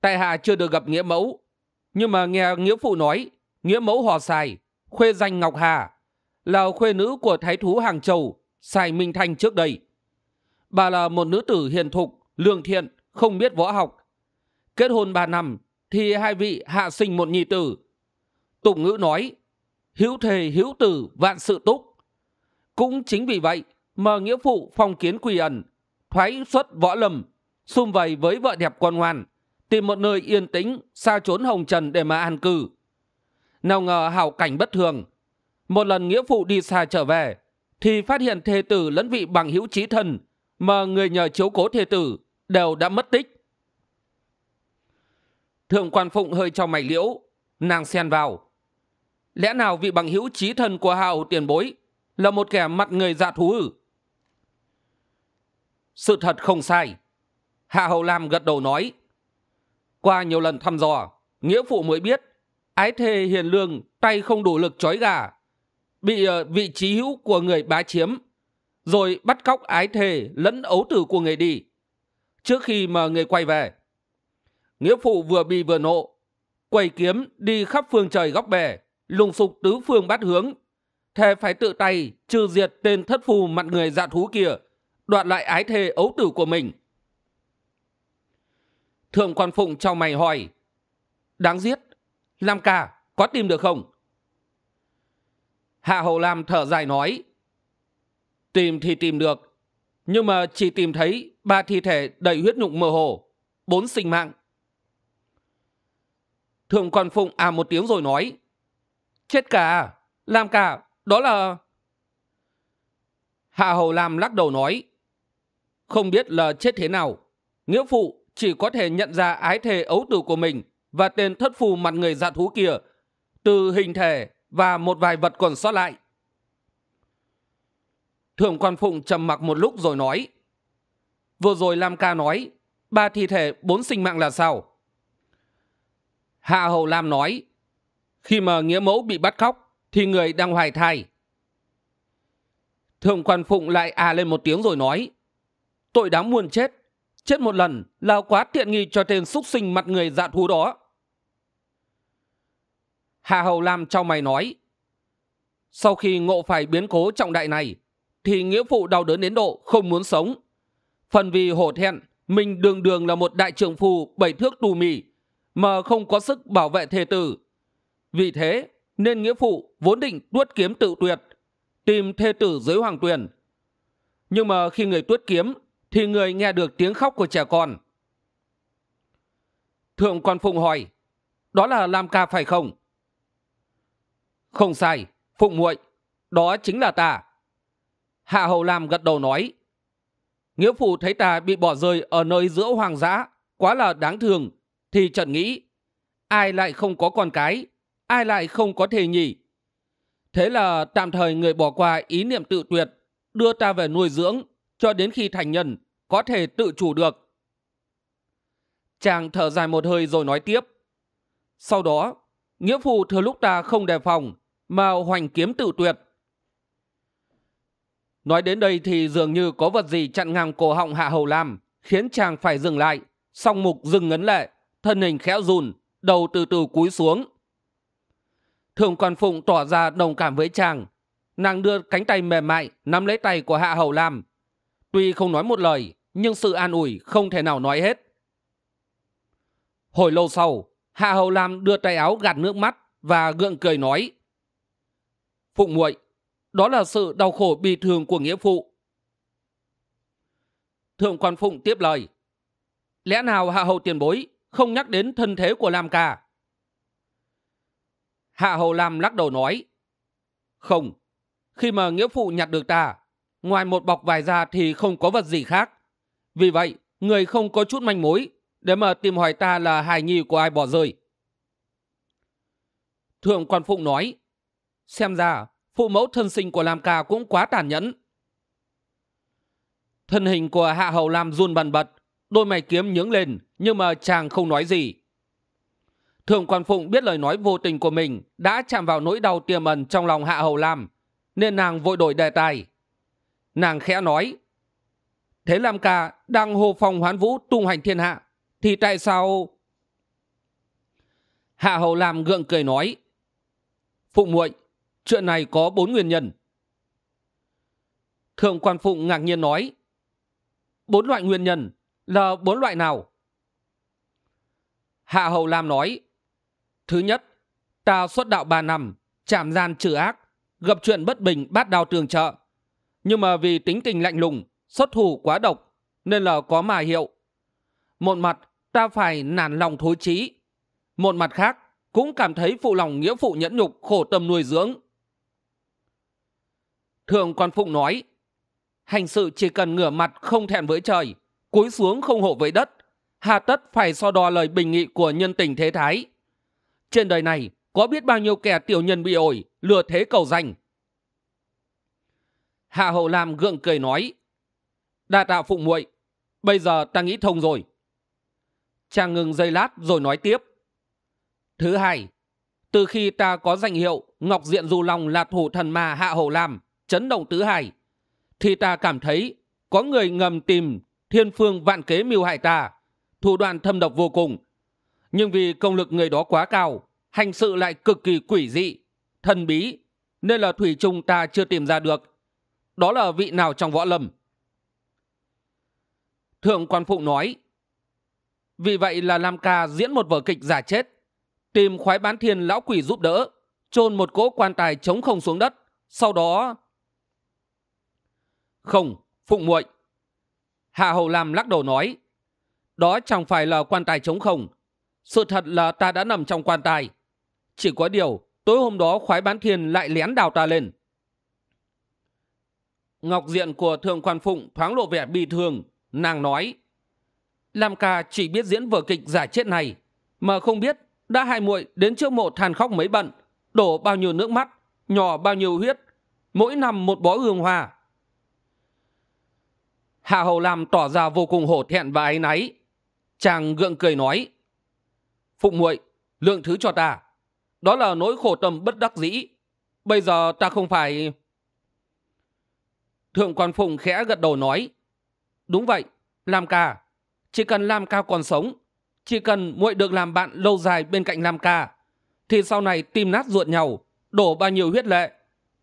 tại hạ chưa được gặp nghĩa mẫu nhưng mà nghe nghĩa phụ nói nghĩa mẫu họ sài khuê danh ngọc hà là khuê nữ của thái thú hàng châu sài minh thanh trước đây bà là một nữ tử hiền thục lương thiện không biết võ học kết hôn ba năm thì hai vị hạ sinh một nhi tử tục ngữ nói hữu thề hữu tử vạn sự túc cũng chính vì vậy mà nghĩa phụ phong kiến quỳ ẩn thoái xuất võ lầm xung vầy với vợ đẹp con ngoan tìm một nơi yên tĩnh xa trốn hồng trần để mà an cư nào ngờ hảo cảnh bất thường một lần nghĩa phụ đi xa trở về thì phát hiện thê tử lẫn vị bằng hữu trí thần mà người nhờ chiếu cố thê tử đều đã mất tích thượng quan phụng hơi cho mày liễu nàng xen vào lẽ nào vị bằng hữu trí thần của hào tiền bối là một kẻ mặt người dạ thú ử sự thật không sai hạ hầu lam gật đầu nói qua nhiều lần thăm dò nghĩa phụ mới biết ái thề hiền lương tay không đủ lực trói gà bị ờ, vị trí hữu của người bá chiếm rồi bắt cóc ái thề lẫn ấu tử của người đi trước khi mà người quay về nghĩa phụ vừa bị vừa nộ quầy kiếm đi khắp phương trời góc bể lùng sục tứ phương bát hướng thề phải tự tay trừ diệt tên thất phù mặt người dạ thú kia đoạt lại ái thề ấu tử của mình thượng quan phụng trao mày hỏi đáng giết lam ca có tìm được không hạ hầu lam thở dài nói tìm thì tìm được nhưng mà chỉ tìm thấy ba thi thể đầy huyết nhục mơ hồ bốn sinh mạng thượng quan phụng à một tiếng rồi nói chết cả làm cả đó là hạ hầu lam lắc đầu nói không biết là chết thế nào nghĩa phụ chỉ có thể nhận ra ái thề ấu tử của mình và tên thất phù mặt người dạ thú kia từ hình thể và một vài vật còn sót lại thượng quan phụng trầm mặc một lúc rồi nói vừa rồi lam ca nói ba thi thể bốn sinh mạng là sao hạ hậu lam nói khi mà nghĩa mẫu bị bắt khóc thì người đang hoài thai thượng quan phụng lại à lên một tiếng rồi nói tội đáng muôn chết chết một lần là quá tiện nghi cho tên xúc sinh mặt người dạ thú đó hà hầu lam trao mày nói sau khi ngộ phải biến cố trọng đại này thì nghĩa phụ đau đớn đến độ không muốn sống phần vì hổ thẹn mình đường đường là một đại trưởng phù bảy thước tù mì mà không có sức bảo vệ thề tử vì thế nên nghĩa phụ vốn định tuốt kiếm tự tuyệt tìm thê tử dưới hoàng tuyền nhưng mà khi người tuốt kiếm thì người nghe được tiếng khóc của trẻ con thượng quan phụng hỏi đó là lam ca phải không không sai phụng muội đó chính là ta hạ hầu lam gật đầu nói nghĩa phụ thấy ta bị bỏ rơi ở nơi giữa hoàng dã quá là đáng thường thì chợt nghĩ ai lại không có con cái ai lại không có thể nhỉ thế là tạm thời người bỏ qua ý niệm tự tuyệt đưa ta về nuôi dưỡng cho đến khi thành nhân có thể tự chủ được chàng thở dài một hơi rồi nói tiếp sau đó nghĩa phụ thừa lúc ta không đề phòng mà hoành kiếm tự tuyệt nói đến đây thì dường như có vật gì chặn ngang cổ họng hạ hầu lam khiến chàng phải dừng lại song mục dừng ngấn lệ thân hình khẽ rùn đầu từ từ cúi xuống thường quan phụng tỏ ra đồng cảm với chàng nàng đưa cánh tay mềm mại nắm lấy tay của hạ hầu lam Tuy không nói một lời, nhưng sự an ủi không thể nào nói hết. Hồi lâu sau, Hạ Hầu Lam đưa tay áo gạt nước mắt và gượng cười nói. Phụng muội, đó là sự đau khổ bi thường của nghĩa phụ. Thượng quan Phụng tiếp lời. Lẽ nào Hạ Hầu tiền bối không nhắc đến thân thế của Lam ca? Hạ Hầu Lam lắc đầu nói. Không, khi mà nghĩa phụ nhặt được ta, ngoài một bọc vải ra thì không có vật gì khác vì vậy người không có chút manh mối để mà tìm hỏi ta là hài nhi của ai bỏ rơi thượng quan phụng nói xem ra phụ mẫu thân sinh của lam ca cũng quá tàn nhẫn thân hình của hạ hầu lam run bần bật đôi mày kiếm nhướng lên nhưng mà chàng không nói gì thượng quan phụng biết lời nói vô tình của mình đã chạm vào nỗi đau tiềm ẩn trong lòng hạ hầu lam nên nàng vội đổi đề tài nàng khẽ nói thế làm ca đang hô phòng hoán vũ tung hành thiên hạ thì tại sao hạ hầu làm gượng cười nói phụng muội chuyện này có bốn nguyên nhân thượng quan phụng ngạc nhiên nói bốn loại nguyên nhân là bốn loại nào hạ hầu làm nói thứ nhất ta xuất đạo ba năm chạm gian trừ ác gặp chuyện bất bình bát đào tường trợ nhưng mà vì tính tình lạnh lùng xuất thủ quá độc nên là có mà hiệu một mặt ta phải nản lòng thối trí một mặt khác cũng cảm thấy phụ lòng nghĩa phụ nhẫn nhục khổ tâm nuôi dưỡng thường quan phụng nói hành sự chỉ cần ngửa mặt không thẹn với trời cúi xuống không hộ với đất hà tất phải so đo lời bình nghị của nhân tình thế thái trên đời này có biết bao nhiêu kẻ tiểu nhân bị ổi lừa thế cầu giành. Hạ Hậu Lam gượng cười nói. Đa tạ phụng muội bây giờ ta nghĩ thông rồi. Chàng ngừng giây lát rồi nói tiếp. Thứ hai, từ khi ta có danh hiệu Ngọc Diện Du Long là thủ thần ma Hạ Hậu Lam, chấn động tứ hải, thì ta cảm thấy có người ngầm tìm thiên phương vạn kế mưu hại ta, thủ đoạn thâm độc vô cùng. Nhưng vì công lực người đó quá cao, hành sự lại cực kỳ quỷ dị, thần bí, nên là Thủy chung ta chưa tìm ra được đó là vị nào trong võ lâm thượng quan phụ nói vì vậy là làm ca diễn một vở kịch giả chết tìm khoái bán thiên lão quỷ giúp đỡ chôn một cỗ quan tài chống không xuống đất sau đó không phụng muội hạ hầu lam lắc đầu nói đó chẳng phải là quan tài chống không sự thật là ta đã nằm trong quan tài chỉ có điều tối hôm đó khoái bán thiên lại lén đào ta lên Ngọc diện của Thường Quan Phụng thoáng lộ vẻ bi thương, nàng nói. Lam ca chỉ biết diễn vở kịch giả chết này, mà không biết đã hai muội đến trước mộ than khóc mấy bận, đổ bao nhiêu nước mắt, nhỏ bao nhiêu huyết, mỗi năm một bó hương hoa. Hạ Hầu Lam tỏ ra vô cùng hổ thẹn và áy náy. Chàng gượng cười nói. Phụng muội lượng thứ cho ta. Đó là nỗi khổ tâm bất đắc dĩ. Bây giờ ta không phải thượng quan phụng khẽ gật đầu nói đúng vậy lam ca chỉ cần lam ca còn sống chỉ cần muội được làm bạn lâu dài bên cạnh lam ca thì sau này tim nát ruột nhau đổ bao nhiêu huyết lệ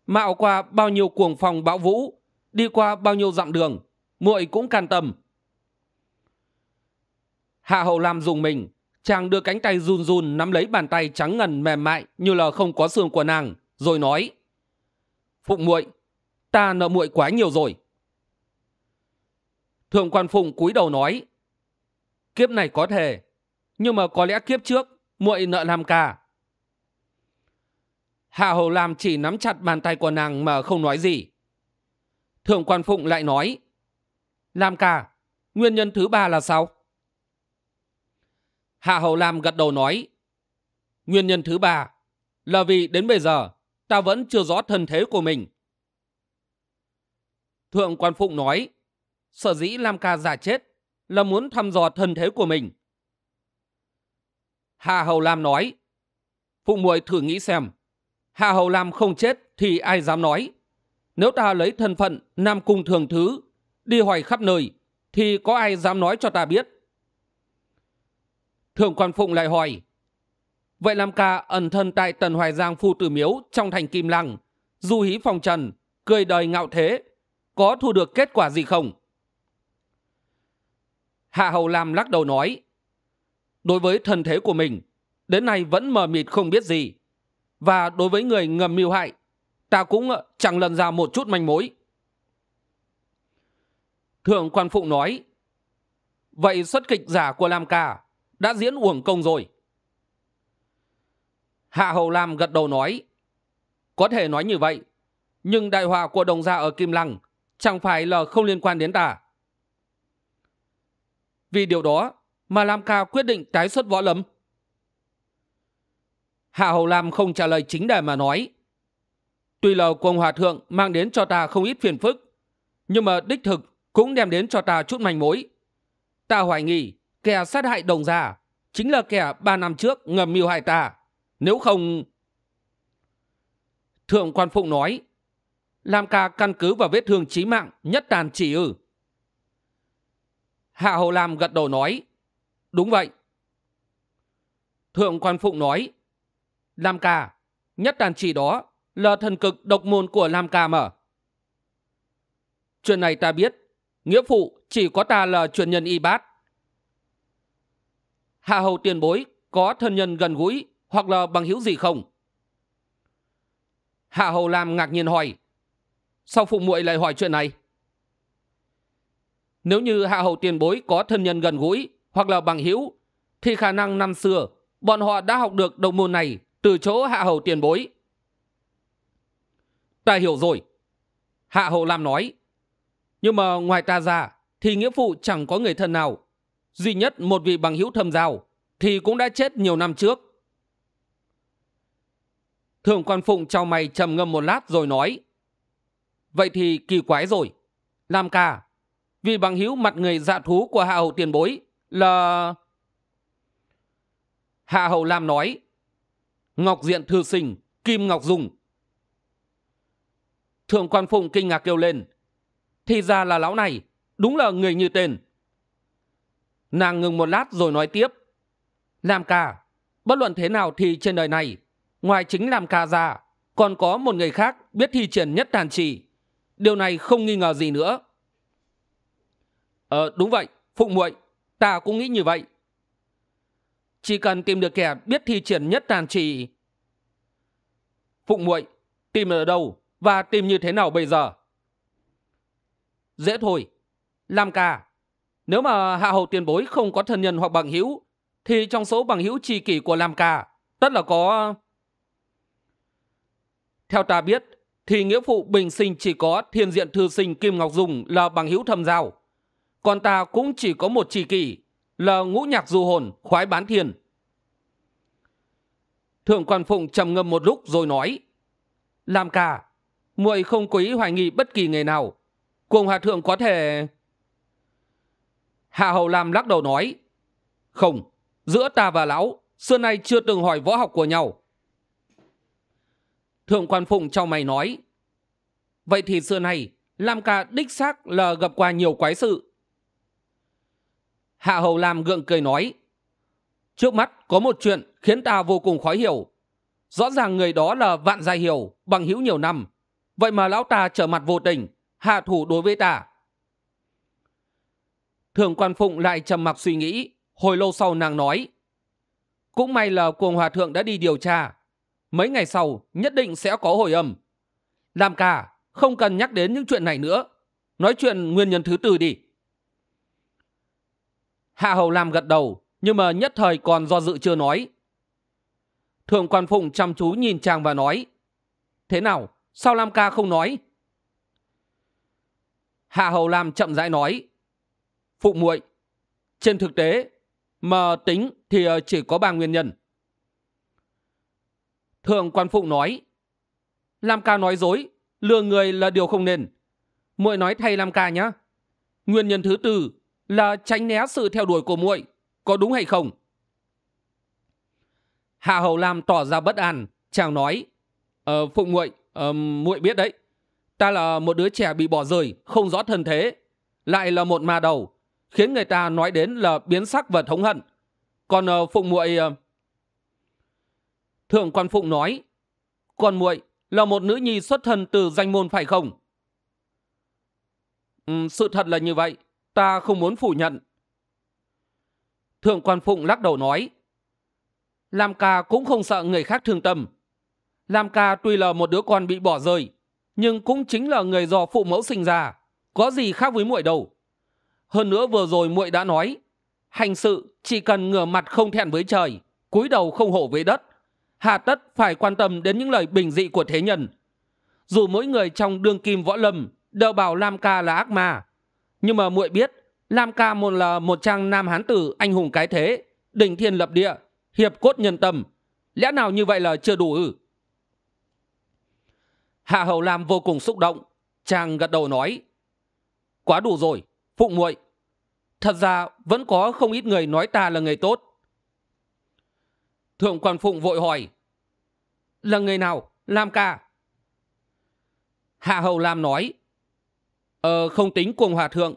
mạo qua bao nhiêu cuồng phòng bão vũ đi qua bao nhiêu dặm đường muội cũng can tâm hạ hậu lam dùng mình chàng đưa cánh tay run run nắm lấy bàn tay trắng ngần mềm mại như là không có xương của nàng rồi nói phụng muội ta nợ muội quá nhiều rồi thượng quan phụng cúi đầu nói kiếp này có thể nhưng mà có lẽ kiếp trước muội nợ làm cả hạ hầu lam chỉ nắm chặt bàn tay của nàng mà không nói gì thượng quan phụng lại nói làm cả nguyên nhân thứ ba là sao hạ hầu lam gật đầu nói nguyên nhân thứ ba là vì đến bây giờ ta vẫn chưa rõ thân thế của mình Thượng quan Phụng nói, sở dĩ Lam Ca giả chết là muốn thăm dò thân thế của mình. Hà Hầu Lam nói, Phụng muội thử nghĩ xem, Hà Hầu Lam không chết thì ai dám nói. Nếu ta lấy thân phận Nam Cung Thường Thứ, đi hỏi khắp nơi, thì có ai dám nói cho ta biết. Thượng quan Phụng lại hỏi, Vậy Lam Ca ẩn thân tại Tần Hoài Giang Phu Tử Miếu trong thành Kim Lăng, du hí phòng trần, cười đời ngạo thế, có thu được kết quả gì không hạ hầu lam lắc đầu nói đối với thân thế của mình đến nay vẫn mờ mịt không biết gì và đối với người ngầm mưu hại ta cũng ờ, chẳng lần ra một chút manh mối thượng quan phụng nói vậy xuất kịch giả của lam ca đã diễn uổng công rồi hạ hầu lam gật đầu nói có thể nói như vậy nhưng đại hòa của đồng gia ở kim lăng Chẳng phải là không liên quan đến ta Vì điều đó Mà Lam Ca quyết định tái xuất võ lâm Hạ Hầu Lam không trả lời chính đề mà nói Tuy là quân hòa thượng Mang đến cho ta không ít phiền phức Nhưng mà đích thực Cũng đem đến cho ta chút manh mối Ta hoài nghi kẻ sát hại đồng già Chính là kẻ ba năm trước ngầm mưu hại ta Nếu không Thượng quan Phụng nói Lam ca căn cứ vào vết thương chí mạng nhất tàn chỉ ư. Hạ hầu Lam gật đầu nói. Đúng vậy. Thượng quan Phụng nói. Lam ca, nhất tàn chỉ đó là thần cực độc môn của Lam ca mở. Chuyện này ta biết. Nghĩa phụ chỉ có ta là truyền nhân y bát. Hạ hầu tiền bối có thân nhân gần gũi hoặc là bằng hữu gì không? Hạ Hầu Lam ngạc nhiên hỏi sao phụ muội lại hỏi chuyện này nếu như hạ hầu tiền bối có thân nhân gần gũi hoặc là bằng hữu thì khả năng năm xưa bọn họ đã học được đồng môn này từ chỗ hạ hầu tiền bối ta hiểu rồi hạ hầu lam nói nhưng mà ngoài ta ra thì nghĩa phụ chẳng có người thân nào duy nhất một vị bằng hữu thâm giao thì cũng đã chết nhiều năm trước thường quan phụng trao mày trầm ngâm một lát rồi nói vậy thì kỳ quái rồi làm ca vì bằng hữu mặt người dạ thú của hạ hậu tiền bối là hạ hậu lam nói ngọc diện thư sinh kim ngọc dùng thượng quan phụng kinh ngạc kêu lên thì ra là lão này đúng là người như tên nàng ngừng một lát rồi nói tiếp làm ca bất luận thế nào thì trên đời này ngoài chính làm ca ra còn có một người khác biết thi triển nhất đàn chỉ điều này không nghi ngờ gì nữa ờ đúng vậy phụng muội ta cũng nghĩ như vậy chỉ cần tìm được kẻ biết thi triển nhất tàn trì phụng muội tìm ở đâu và tìm như thế nào bây giờ dễ thôi làm ca nếu mà hạ hầu tiền bối không có thân nhân hoặc bằng hữu thì trong số bằng hữu tri kỷ của lam ca tất là có theo ta biết thì nghĩa phụ bình sinh chỉ có thiên diện thư sinh Kim Ngọc Dung là bằng hữu thầm giao. Còn ta cũng chỉ có một chỉ kỷ là ngũ nhạc du hồn khoái bán thiên. Thượng quan Phụng trầm ngâm một lúc rồi nói Làm cả muội không quý hoài nghi bất kỳ nghề nào cùng hòa thượng có thể hạ hầu lam lắc đầu nói không giữa ta và lão xưa nay chưa từng hỏi võ học của nhau thượng quan phụng trao mày nói vậy thì xưa nay lam ca đích xác là gặp qua nhiều quái sự hạ hầu lam gượng cười nói trước mắt có một chuyện khiến ta vô cùng khó hiểu rõ ràng người đó là vạn gia hiểu bằng hữu nhiều năm vậy mà lão ta trở mặt vô tình hạ thủ đối với ta Thượng quan phụng lại trầm mặc suy nghĩ hồi lâu sau nàng nói cũng may là cuồng hòa thượng đã đi điều tra mấy ngày sau nhất định sẽ có hồi âm làm cả không cần nhắc đến những chuyện này nữa nói chuyện nguyên nhân thứ tư đi hạ hầu làm gật đầu nhưng mà nhất thời còn do dự chưa nói thượng quan phụng chăm chú nhìn chàng và nói thế nào sao lam ca không nói hạ hầu lam chậm rãi nói phụng muội trên thực tế mà tính thì ờ, chỉ có ba nguyên nhân thượng quan phụ nói lam ca nói dối lừa người là điều không nên muội nói thay lam ca nhé nguyên nhân thứ tư là tránh né sự theo đuổi của muội có đúng hay không hạ hầu lam tỏ ra bất an chàng nói ờ, phụng muội ờ, muội biết đấy ta là một đứa trẻ bị bỏ rơi không rõ thân thế lại là một ma đầu khiến người ta nói đến là biến sắc và thống hận còn ờ, phụng muội ờ, thượng quan phụng nói con muội là một nữ nhi xuất thân từ danh môn phải không ừ, sự thật là như vậy ta không muốn phủ nhận thượng quan phụng lắc đầu nói lam ca cũng không sợ người khác thương tâm lam ca tuy là một đứa con bị bỏ rơi nhưng cũng chính là người do phụ mẫu sinh ra có gì khác với muội đâu hơn nữa vừa rồi muội đã nói hành sự chỉ cần ngửa mặt không thẹn với trời cúi đầu không hổ với đất hà tất phải quan tâm đến những lời bình dị của thế nhân dù mỗi người trong đương kim võ lâm đều bảo lam ca là ác ma nhưng mà muội biết lam ca một là một trang nam hán tử anh hùng cái thế đỉnh thiên lập địa hiệp cốt nhân tâm lẽ nào như vậy là chưa đủ ư hạ hầu lam vô cùng xúc động chàng gật đầu nói quá đủ rồi phụng muội thật ra vẫn có không ít người nói ta là người tốt Thượng quan Phụng vội hỏi. Là người nào? Lam ca. Hạ Hầu Lam nói. Ờ không tính cùng hòa thượng.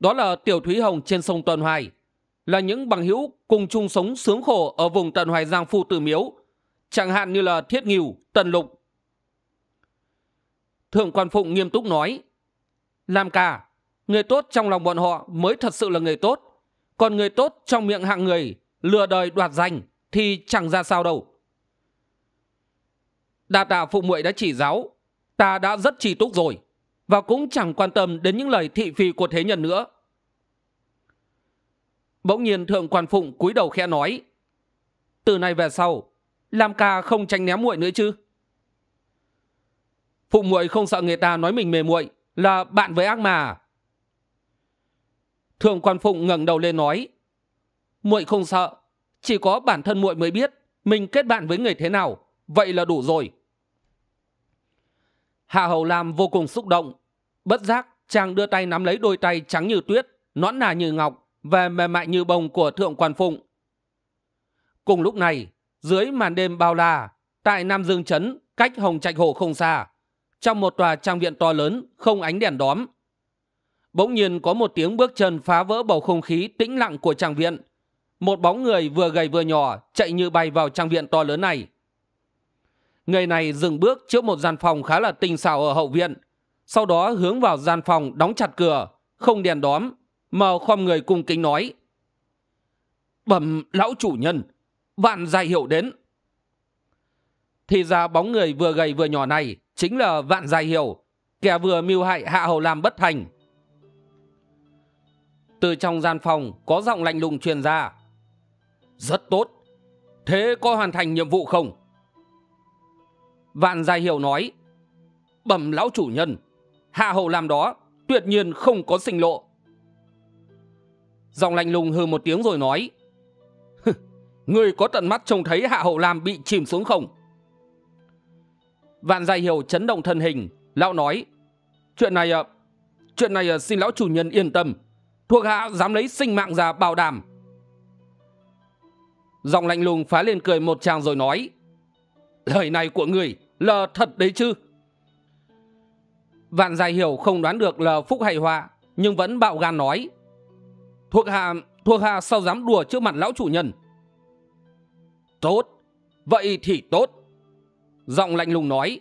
Đó là Tiểu Thúy Hồng trên sông Tuần Hoài. Là những bằng hữu cùng chung sống sướng khổ ở vùng tuần Hoài Giang Phu Tử Miếu. Chẳng hạn như là Thiết Nghiều, Tần Lục. Thượng quan Phụng nghiêm túc nói. Lam ca, người tốt trong lòng bọn họ mới thật sự là người tốt. Còn người tốt trong miệng hạng người lừa đời đoạt danh thì chẳng ra sao đâu đạp đạo phụ muội đã chỉ giáo ta đã rất trì túc rồi và cũng chẳng quan tâm đến những lời thị phi của thế nhân nữa bỗng nhiên thượng quan phụng cúi đầu khe nói từ nay về sau lam ca không tránh né muội nữa chứ phụ muội không sợ người ta nói mình mềm muội là bạn với ác mà thượng quan phụng ngẩng đầu lên nói muội không sợ chỉ có bản thân muội mới biết mình kết bạn với người thế nào vậy là đủ rồi hạ hầu lam vô cùng xúc động bất giác chàng đưa tay nắm lấy đôi tay trắng như tuyết nõn nà như ngọc và mềm mại như bông của thượng quan phụng cùng lúc này dưới màn đêm bao la tại nam dương trấn cách hồng trạch hồ không xa trong một tòa trang viện to lớn không ánh đèn đóm bỗng nhiên có một tiếng bước chân phá vỡ bầu không khí tĩnh lặng của trang viện một bóng người vừa gầy vừa nhỏ chạy như bay vào trang viện to lớn này người này dừng bước trước một gian phòng khá là tinh xảo ở hậu viện sau đó hướng vào gian phòng đóng chặt cửa không đèn đóm mờ khom người cung kính nói bẩm lão chủ nhân vạn gia hiệu đến thì ra bóng người vừa gầy vừa nhỏ này chính là vạn gia hiệu kẻ vừa mưu hại hạ hầu làm bất thành từ trong gian phòng có giọng lạnh lùng truyền ra rất tốt thế có hoàn thành nhiệm vụ không vạn gia hiểu nói bẩm lão chủ nhân hạ hậu làm đó tuyệt nhiên không có sinh lộ dòng lạnh lùng hừ một tiếng rồi nói người có tận mắt trông thấy hạ hậu làm bị chìm xuống không vạn gia hiểu chấn động thân hình lão nói chuyện này ờ, chuyện này ờ, xin lão chủ nhân yên tâm thuộc hạ dám lấy sinh mạng ra bảo đảm giọng lạnh lùng phá liền cười một tràng rồi nói lời này của người là thật đấy chứ vạn dài hiểu không đoán được là phúc hay họa nhưng vẫn bạo gan nói thuộc hạ thuộc hạ sao dám đùa trước mặt lão chủ nhân tốt vậy thì tốt giọng lạnh lùng nói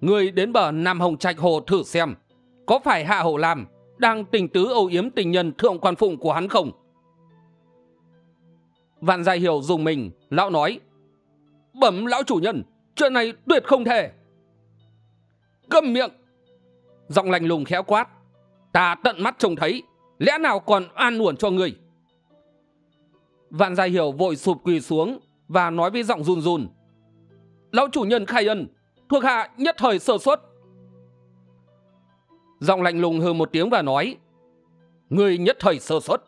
người đến bờ nam hồng trạch hồ thử xem có phải hạ hổ làm đang tình tứ âu yếm tình nhân thượng quan phụng của hắn không Vạn Giai Hiểu dùng mình, lão nói. Bẩm lão chủ nhân, chuyện này tuyệt không thể. Câm miệng. Giọng lành lùng khéo quát. Ta tận mắt trông thấy, lẽ nào còn an uẩn cho người. Vạn Giai Hiểu vội sụp quỳ xuống và nói với giọng run run. Lão chủ nhân khai ân, thuộc hạ nhất thời sơ suất. Giọng lạnh lùng hơn một tiếng và nói. Người nhất thời sơ suất,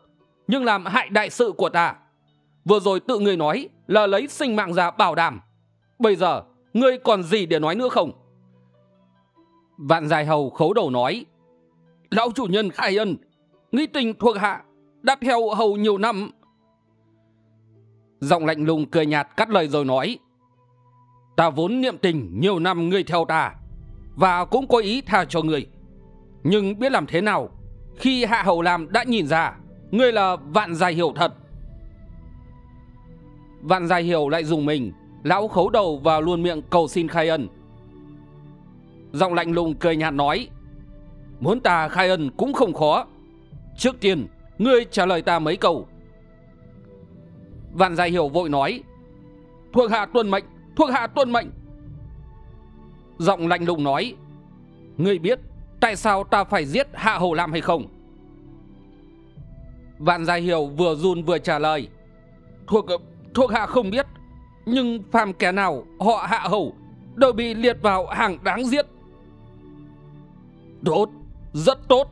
nhưng làm hại đại sự của ta Vừa rồi tự ngươi nói là lấy sinh mạng ra bảo đảm. Bây giờ, ngươi còn gì để nói nữa không? Vạn dài hầu khấu đầu nói. Lão chủ nhân khai ân, nghi tình thuộc hạ, đã theo hầu nhiều năm. Giọng lạnh lùng cười nhạt cắt lời rồi nói. Ta vốn niệm tình nhiều năm ngươi theo ta, và cũng có ý tha cho ngươi. Nhưng biết làm thế nào, khi hạ hầu làm đã nhìn ra, ngươi là vạn dài hiểu thật. Vạn Giai Hiểu lại dùng mình Lão khấu đầu và luôn miệng cầu xin khai ân Giọng lạnh lùng cười nhạt nói Muốn ta khai ân cũng không khó Trước tiên Ngươi trả lời ta mấy câu Vạn Giai Hiểu vội nói Thuộc hạ tuân mệnh Thuộc hạ tuân mệnh Giọng lạnh lùng nói Ngươi biết tại sao ta phải giết Hạ Hầu Lam hay không Vạn Giai Hiểu vừa run vừa trả lời Thuộc thuộc hạ không biết nhưng phàm kẻ nào họ hạ hầu đều bị liệt vào hàng đáng giết tốt rất tốt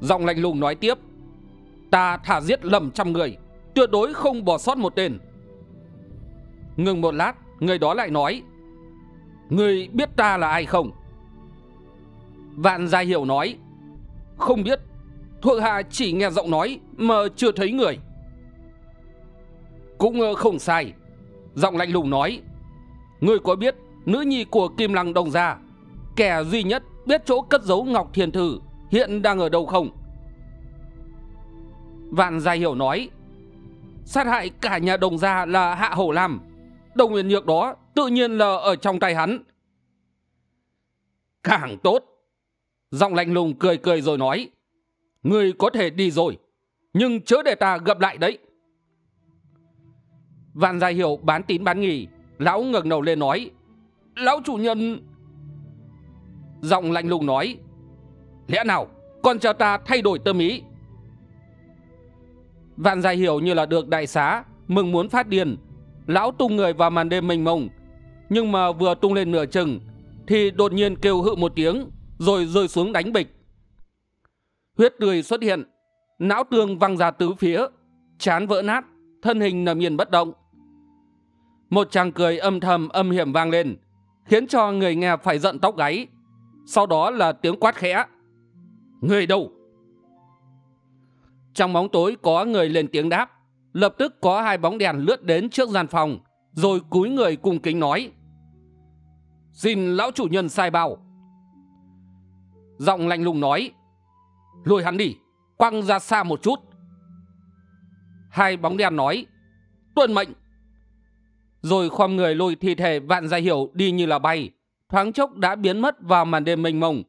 giọng lạnh lùng nói tiếp ta thả giết lầm trăm người tuyệt đối không bỏ sót một tên ngừng một lát người đó lại nói người biết ta là ai không vạn gia hiểu nói không biết thuộc hạ chỉ nghe giọng nói mà chưa thấy người cũng ờ, không sai Giọng lạnh lùng nói Ngươi có biết nữ nhi của Kim Lăng Đồng Gia Kẻ duy nhất biết chỗ cất giấu Ngọc Thiền Thử Hiện đang ở đâu không Vạn Gia Hiểu nói Sát hại cả nhà Đồng Gia là Hạ Hổ làm, Đồng Nguyên Nhược đó tự nhiên là ở trong tay hắn Càng tốt Giọng lạnh lùng cười cười rồi nói Ngươi có thể đi rồi Nhưng chớ để ta gặp lại đấy Vạn Gia Hiệu bán tín bán nghỉ Lão ngẩng đầu lên nói Lão chủ nhân Giọng lạnh lùng nói Lẽ nào con cho ta thay đổi tâm ý Vạn Gia Hiểu như là được đại xá Mừng muốn phát điên Lão tung người vào màn đêm mênh mông Nhưng mà vừa tung lên nửa chừng Thì đột nhiên kêu hự một tiếng Rồi rơi xuống đánh bịch Huyết tươi xuất hiện Não tương văng ra tứ phía Chán vỡ nát Thân hình nằm yên bất động một chàng cười âm thầm âm hiểm vang lên, khiến cho người nghe phải giận tóc gáy. Sau đó là tiếng quát khẽ. Người đâu? Trong bóng tối có người lên tiếng đáp. Lập tức có hai bóng đèn lướt đến trước gian phòng, rồi cúi người cùng kính nói. Xin lão chủ nhân sai bao. Giọng lạnh lùng nói. Lùi hắn đi, quăng ra xa một chút. Hai bóng đèn nói. Tuân mệnh rồi khom người lôi thi thể vạn gia hiểu đi như là bay thoáng chốc đã biến mất vào màn đêm mênh mông